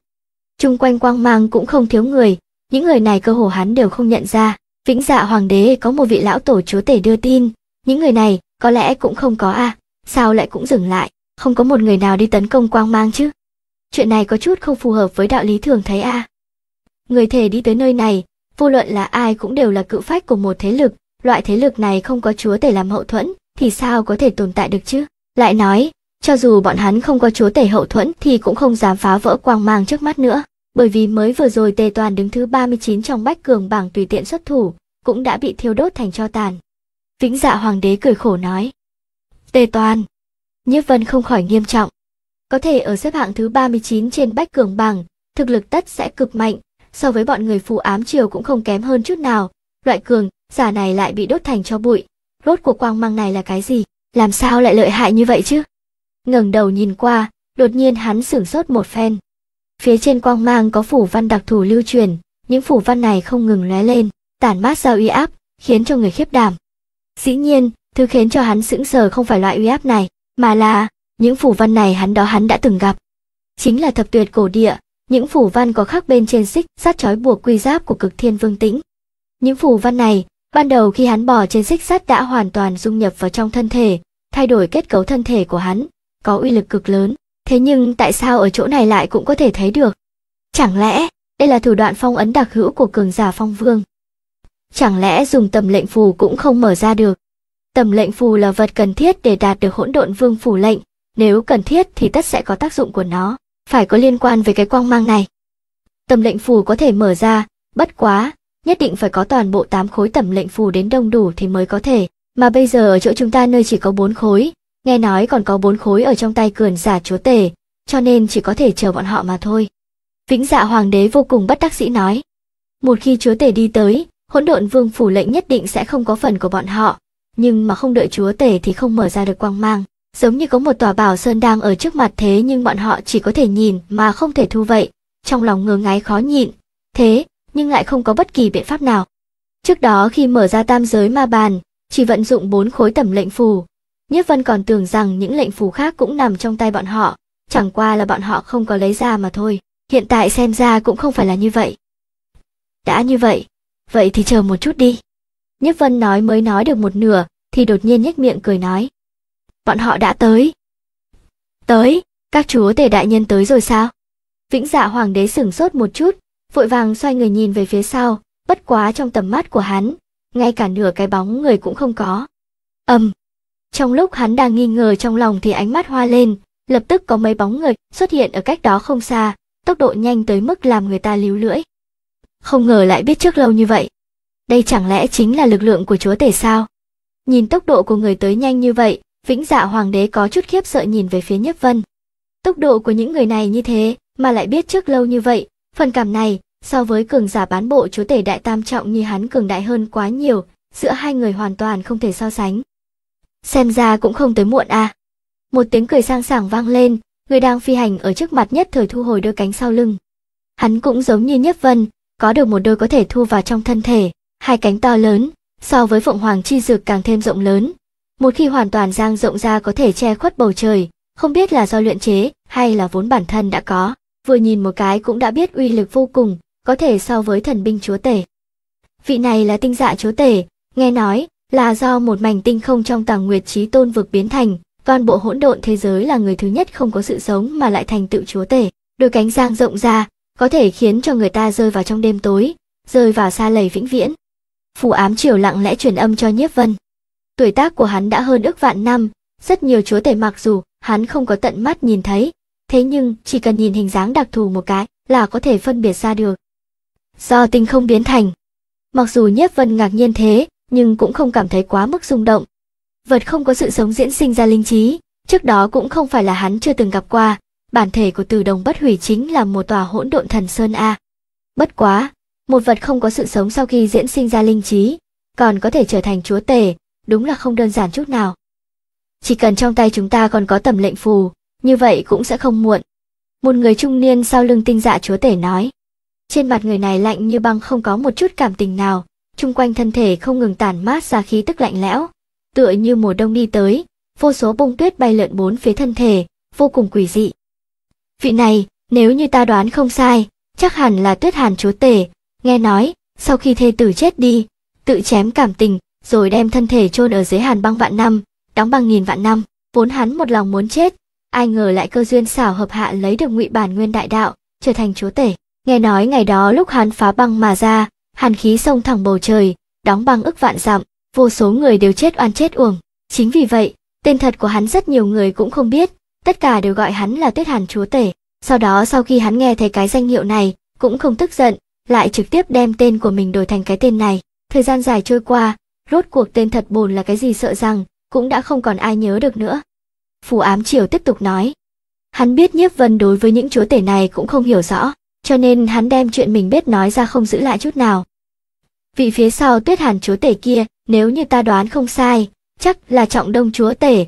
Trung quanh quang mang cũng không thiếu người, những người này cơ hồ hắn đều không nhận ra. Vĩnh dạ hoàng đế có một vị lão tổ chúa tể đưa tin, những người này có lẽ cũng không có à, sao lại cũng dừng lại, không có một người nào đi tấn công quang mang chứ. Chuyện này có chút không phù hợp với đạo lý thường thấy à người thề đi tới nơi này vô luận là ai cũng đều là cự phách của một thế lực loại thế lực này không có chúa tể làm hậu thuẫn thì sao có thể tồn tại được chứ lại nói cho dù bọn hắn không có chúa tể hậu thuẫn thì cũng không dám phá vỡ quang mang trước mắt nữa bởi vì mới vừa rồi tề toàn đứng thứ 39 trong bách cường bảng tùy tiện xuất thủ cũng đã bị thiêu đốt thành cho tàn vĩnh dạ hoàng đế cười khổ nói tề toàn nhiếp vân không khỏi nghiêm trọng có thể ở xếp hạng thứ 39 trên bách cường bảng thực lực tất sẽ cực mạnh so với bọn người phù ám triều cũng không kém hơn chút nào. Loại cường, giả này lại bị đốt thành cho bụi. Rốt cuộc quang mang này là cái gì? Làm sao lại lợi hại như vậy chứ? ngẩng đầu nhìn qua, đột nhiên hắn sửng sốt một phen. Phía trên quang mang có phủ văn đặc thù lưu truyền, những phủ văn này không ngừng lóe lên, tản mát ra uy áp, khiến cho người khiếp đảm. Dĩ nhiên, thứ khiến cho hắn sững sờ không phải loại uy áp này, mà là những phủ văn này hắn đó hắn đã từng gặp. Chính là thập tuyệt cổ địa, những phủ văn có khắc bên trên xích sắt trói buộc quy giáp của cực thiên vương tĩnh. Những phủ văn này, ban đầu khi hắn bỏ trên xích sắt đã hoàn toàn dung nhập vào trong thân thể, thay đổi kết cấu thân thể của hắn, có uy lực cực lớn. Thế nhưng tại sao ở chỗ này lại cũng có thể thấy được? Chẳng lẽ đây là thủ đoạn phong ấn đặc hữu của cường giả phong vương? Chẳng lẽ dùng tầm lệnh phù cũng không mở ra được? Tầm lệnh phù là vật cần thiết để đạt được hỗn độn vương phủ lệnh, nếu cần thiết thì tất sẽ có tác dụng của nó phải có liên quan với cái quang mang này. Tầm lệnh phù có thể mở ra, bất quá, nhất định phải có toàn bộ 8 khối tầm lệnh phù đến đông đủ thì mới có thể, mà bây giờ ở chỗ chúng ta nơi chỉ có 4 khối, nghe nói còn có 4 khối ở trong tay cường giả chúa tể, cho nên chỉ có thể chờ bọn họ mà thôi. Vĩnh dạ hoàng đế vô cùng bất đắc dĩ nói. Một khi chúa tể đi tới, hỗn độn vương phủ lệnh nhất định sẽ không có phần của bọn họ, nhưng mà không đợi chúa tể thì không mở ra được quang mang giống như có một tòa bảo sơn đang ở trước mặt thế nhưng bọn họ chỉ có thể nhìn mà không thể thu vậy, trong lòng ngơ ngáy khó nhịn. Thế, nhưng lại không có bất kỳ biện pháp nào. Trước đó khi mở ra tam giới ma bàn, chỉ vận dụng bốn khối tẩm lệnh phù. Nhất Vân còn tưởng rằng những lệnh phù khác cũng nằm trong tay bọn họ, chẳng qua là bọn họ không có lấy ra mà thôi. Hiện tại xem ra cũng không phải là như vậy. Đã như vậy, vậy thì chờ một chút đi. Nhất Vân nói mới nói được một nửa, thì đột nhiên nhếch miệng cười nói bọn họ đã tới. Tới, các chúa tể đại nhân tới rồi sao? Vĩnh dạ hoàng đế sửng sốt một chút, vội vàng xoay người nhìn về phía sau, bất quá trong tầm mắt của hắn, ngay cả nửa cái bóng người cũng không có. Ầm. Um, trong lúc hắn đang nghi ngờ trong lòng thì ánh mắt hoa lên, lập tức có mấy bóng người xuất hiện ở cách đó không xa, tốc độ nhanh tới mức làm người ta líu lưỡi. Không ngờ lại biết trước lâu như vậy. Đây chẳng lẽ chính là lực lượng của chúa tể sao? Nhìn tốc độ của người tới nhanh như vậy, Vĩnh dạ hoàng đế có chút khiếp sợ nhìn về phía Nhất Vân. Tốc độ của những người này như thế, mà lại biết trước lâu như vậy, phần cảm này, so với cường giả bán bộ chúa tể đại tam trọng như hắn cường đại hơn quá nhiều, giữa hai người hoàn toàn không thể so sánh. Xem ra cũng không tới muộn à. Một tiếng cười sang sảng vang lên, người đang phi hành ở trước mặt nhất thời thu hồi đôi cánh sau lưng. Hắn cũng giống như Nhất Vân, có được một đôi có thể thu vào trong thân thể, hai cánh to lớn, so với Phượng Hoàng chi dược càng thêm rộng lớn, một khi hoàn toàn giang rộng ra có thể che khuất bầu trời, không biết là do luyện chế hay là vốn bản thân đã có, vừa nhìn một cái cũng đã biết uy lực vô cùng, có thể so với thần binh chúa tể. Vị này là tinh dạ chúa tể, nghe nói là do một mảnh tinh không trong tàng nguyệt trí tôn vực biến thành, toàn bộ hỗn độn thế giới là người thứ nhất không có sự sống mà lại thành tựu chúa tể, đôi cánh giang rộng ra, có thể khiến cho người ta rơi vào trong đêm tối, rơi vào xa lầy vĩnh viễn. phủ ám triều lặng lẽ truyền âm cho Nhiếp Vân. Tuổi tác của hắn đã hơn ước vạn năm, rất nhiều chúa tể mặc dù hắn không có tận mắt nhìn thấy, thế nhưng chỉ cần nhìn hình dáng đặc thù một cái là có thể phân biệt ra được. Do tinh không biến thành, mặc dù Nhiếp Vân ngạc nhiên thế, nhưng cũng không cảm thấy quá mức rung động. Vật không có sự sống diễn sinh ra linh trí, trước đó cũng không phải là hắn chưa từng gặp qua, bản thể của Từ Đồng Bất Hủy chính là một tòa hỗn độn thần sơn a. Bất quá, một vật không có sự sống sau khi diễn sinh ra linh trí, còn có thể trở thành chúa tể, đúng là không đơn giản chút nào. Chỉ cần trong tay chúng ta còn có tầm lệnh phù, như vậy cũng sẽ không muộn. Một người trung niên sau lưng tinh dạ chúa tể nói. Trên mặt người này lạnh như băng không có một chút cảm tình nào, chung quanh thân thể không ngừng tản mát ra khí tức lạnh lẽo, tựa như mùa đông đi tới, vô số bông tuyết bay lượn bốn phía thân thể, vô cùng quỷ dị. Vị này, nếu như ta đoán không sai, chắc hẳn là tuyết hàn chúa tể, nghe nói, sau khi thê tử chết đi, tự chém cảm tình, rồi đem thân thể chôn ở dưới hàn băng vạn năm, đóng băng nghìn vạn năm. Vốn hắn một lòng muốn chết, ai ngờ lại cơ duyên xảo hợp hạ lấy được ngụy bản nguyên đại đạo, trở thành chúa tể. Nghe nói ngày đó lúc hắn phá băng mà ra, hàn khí sông thẳng bầu trời, đóng băng ức vạn dặm, vô số người đều chết oan chết uổng. Chính vì vậy, tên thật của hắn rất nhiều người cũng không biết, tất cả đều gọi hắn là Tuyết Hàn chúa tể. Sau đó sau khi hắn nghe thấy cái danh hiệu này, cũng không tức giận, lại trực tiếp đem tên của mình đổi thành cái tên này. Thời gian dài trôi qua, rốt cuộc tên thật bồn là cái gì sợ rằng cũng đã không còn ai nhớ được nữa. Phù ám triều tiếp tục nói. Hắn biết nhiếp vân đối với những chúa tể này cũng không hiểu rõ, cho nên hắn đem chuyện mình biết nói ra không giữ lại chút nào. Vị phía sau tuyết hàn chúa tể kia, nếu như ta đoán không sai, chắc là trọng đông chúa tể.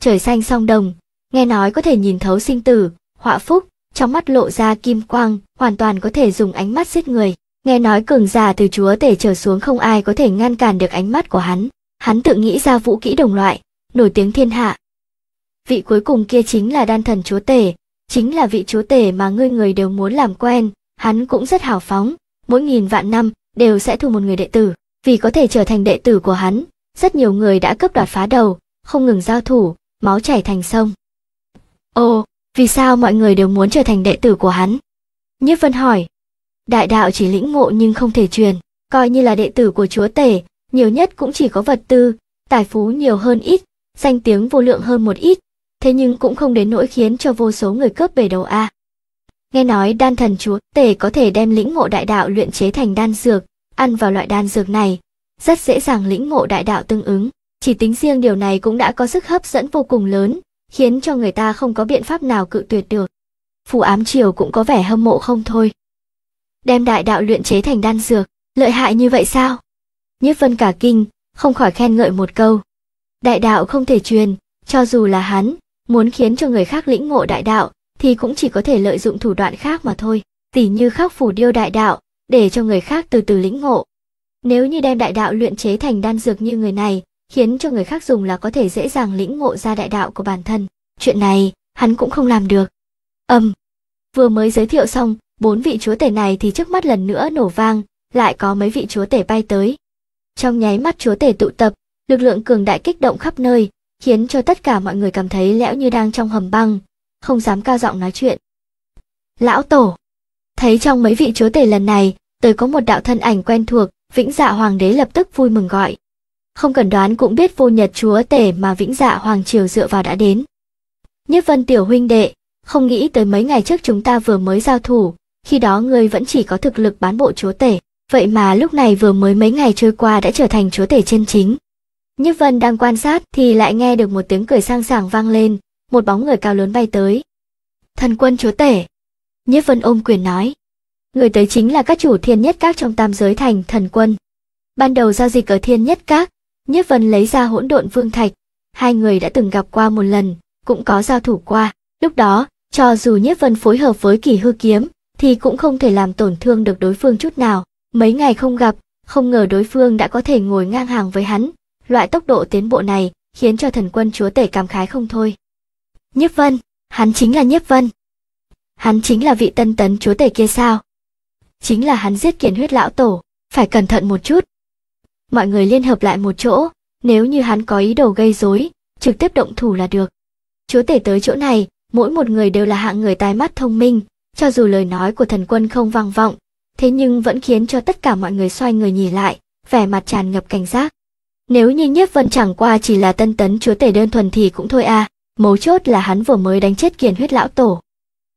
Trời xanh song đồng, nghe nói có thể nhìn thấu sinh tử, họa phúc, trong mắt lộ ra kim quang, hoàn toàn có thể dùng ánh mắt giết người. Nghe nói cường giả từ chúa tể trở xuống không ai có thể ngăn cản được ánh mắt của hắn, hắn tự nghĩ ra vũ kỹ đồng loại, nổi tiếng thiên hạ. Vị cuối cùng kia chính là đan thần chúa tể, chính là vị chúa tể mà ngươi người đều muốn làm quen, hắn cũng rất hào phóng, mỗi nghìn vạn năm đều sẽ thu một người đệ tử, vì có thể trở thành đệ tử của hắn, rất nhiều người đã cướp đoạt phá đầu, không ngừng giao thủ, máu chảy thành sông. Ồ, vì sao mọi người đều muốn trở thành đệ tử của hắn? Nhất Vân hỏi đại đạo chỉ lĩnh ngộ nhưng không thể truyền, coi như là đệ tử của chúa tể, nhiều nhất cũng chỉ có vật tư, tài phú nhiều hơn ít, danh tiếng vô lượng hơn một ít, thế nhưng cũng không đến nỗi khiến cho vô số người cướp về đầu a. Nghe nói đan thần chúa tể có thể đem lĩnh ngộ đại đạo luyện chế thành đan dược, ăn vào loại đan dược này, rất dễ dàng lĩnh ngộ đại đạo tương ứng, chỉ tính riêng điều này cũng đã có sức hấp dẫn vô cùng lớn, khiến cho người ta không có biện pháp nào cự tuyệt được. Phù ám triều cũng có vẻ hâm mộ không thôi đem đại đạo luyện chế thành đan dược, lợi hại như vậy sao? Nhiếp Vân cả kinh, không khỏi khen ngợi một câu. Đại đạo không thể truyền, cho dù là hắn, muốn khiến cho người khác lĩnh ngộ đại đạo, thì cũng chỉ có thể lợi dụng thủ đoạn khác mà thôi, tỉ như khắc phủ điêu đại đạo, để cho người khác từ từ lĩnh ngộ. Nếu như đem đại đạo luyện chế thành đan dược như người này, khiến cho người khác dùng là có thể dễ dàng lĩnh ngộ ra đại đạo của bản thân. Chuyện này, hắn cũng không làm được. Âm. Um, vừa mới giới thiệu xong, Bốn vị chúa tể này thì trước mắt lần nữa nổ vang, lại có mấy vị chúa tể bay tới. Trong nháy mắt chúa tể tụ tập, lực lượng cường đại kích động khắp nơi, khiến cho tất cả mọi người cảm thấy lẽo như đang trong hầm băng, không dám cao giọng nói chuyện. Lão Tổ Thấy trong mấy vị chúa tể lần này, tới có một đạo thân ảnh quen thuộc, Vĩnh Dạ Hoàng đế lập tức vui mừng gọi. Không cần đoán cũng biết vô nhật chúa tể mà Vĩnh Dạ Hoàng triều dựa vào đã đến. Nhất Vân Tiểu Huynh Đệ, không nghĩ tới mấy ngày trước chúng ta vừa mới giao thủ, khi đó ngươi vẫn chỉ có thực lực bán bộ chúa tể, vậy mà lúc này vừa mới mấy ngày trôi qua đã trở thành chúa tể chân chính. Nhất Vân đang quan sát thì lại nghe được một tiếng cười sang sảng vang lên, một bóng người cao lớn bay tới. Thần quân chúa tể. Nhất Vân ôm quyền nói. Người tới chính là các chủ thiên nhất các trong tam giới thành thần quân. Ban đầu giao dịch ở thiên nhất các, Nhất Vân lấy ra hỗn độn vương thạch. Hai người đã từng gặp qua một lần, cũng có giao thủ qua. Lúc đó, cho dù Nhất Vân phối hợp với kỳ hư kiếm, thì cũng không thể làm tổn thương được đối phương chút nào. Mấy ngày không gặp, không ngờ đối phương đã có thể ngồi ngang hàng với hắn. Loại tốc độ tiến bộ này khiến cho thần quân chúa tể cảm khái không thôi. Nhiếp Vân, hắn chính là Nhiếp Vân. Hắn chính là vị tân tấn chúa tể kia sao? Chính là hắn giết kiền huyết lão tổ, phải cẩn thận một chút. Mọi người liên hợp lại một chỗ, nếu như hắn có ý đồ gây rối, trực tiếp động thủ là được. Chúa tể tới chỗ này, mỗi một người đều là hạng người tai mắt thông minh, cho dù lời nói của thần quân không vang vọng, thế nhưng vẫn khiến cho tất cả mọi người xoay người nhìn lại, vẻ mặt tràn ngập cảnh giác. Nếu như Nhiếp Vân chẳng qua chỉ là tân tấn chúa tể đơn thuần thì cũng thôi à, mấu chốt là hắn vừa mới đánh chết kiền huyết lão tổ.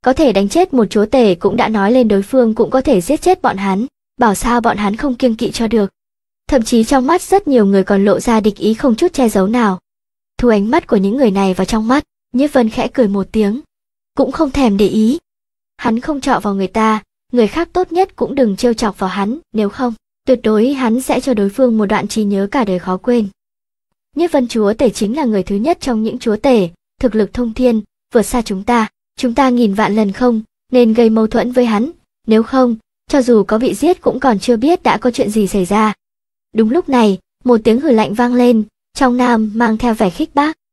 Có thể đánh chết một chúa tể cũng đã nói lên đối phương cũng có thể giết chết bọn hắn, bảo sao bọn hắn không kiêng kỵ cho được. Thậm chí trong mắt rất nhiều người còn lộ ra địch ý không chút che giấu nào. Thu ánh mắt của những người này vào trong mắt, Nhiếp Vân khẽ cười một tiếng, cũng không thèm để ý, hắn không trọ vào người ta, người khác tốt nhất cũng đừng trêu chọc vào hắn, nếu không, tuyệt đối hắn sẽ cho đối phương một đoạn trí nhớ cả đời khó quên. nhất vân chúa tể chính là người thứ nhất trong những chúa tể, thực lực thông thiên, vượt xa chúng ta, chúng ta nghìn vạn lần không, nên gây mâu thuẫn với hắn, nếu không, cho dù có bị giết cũng còn chưa biết đã có chuyện gì xảy ra. Đúng lúc này, một tiếng hử lạnh vang lên, trong nam mang theo vẻ khích bác.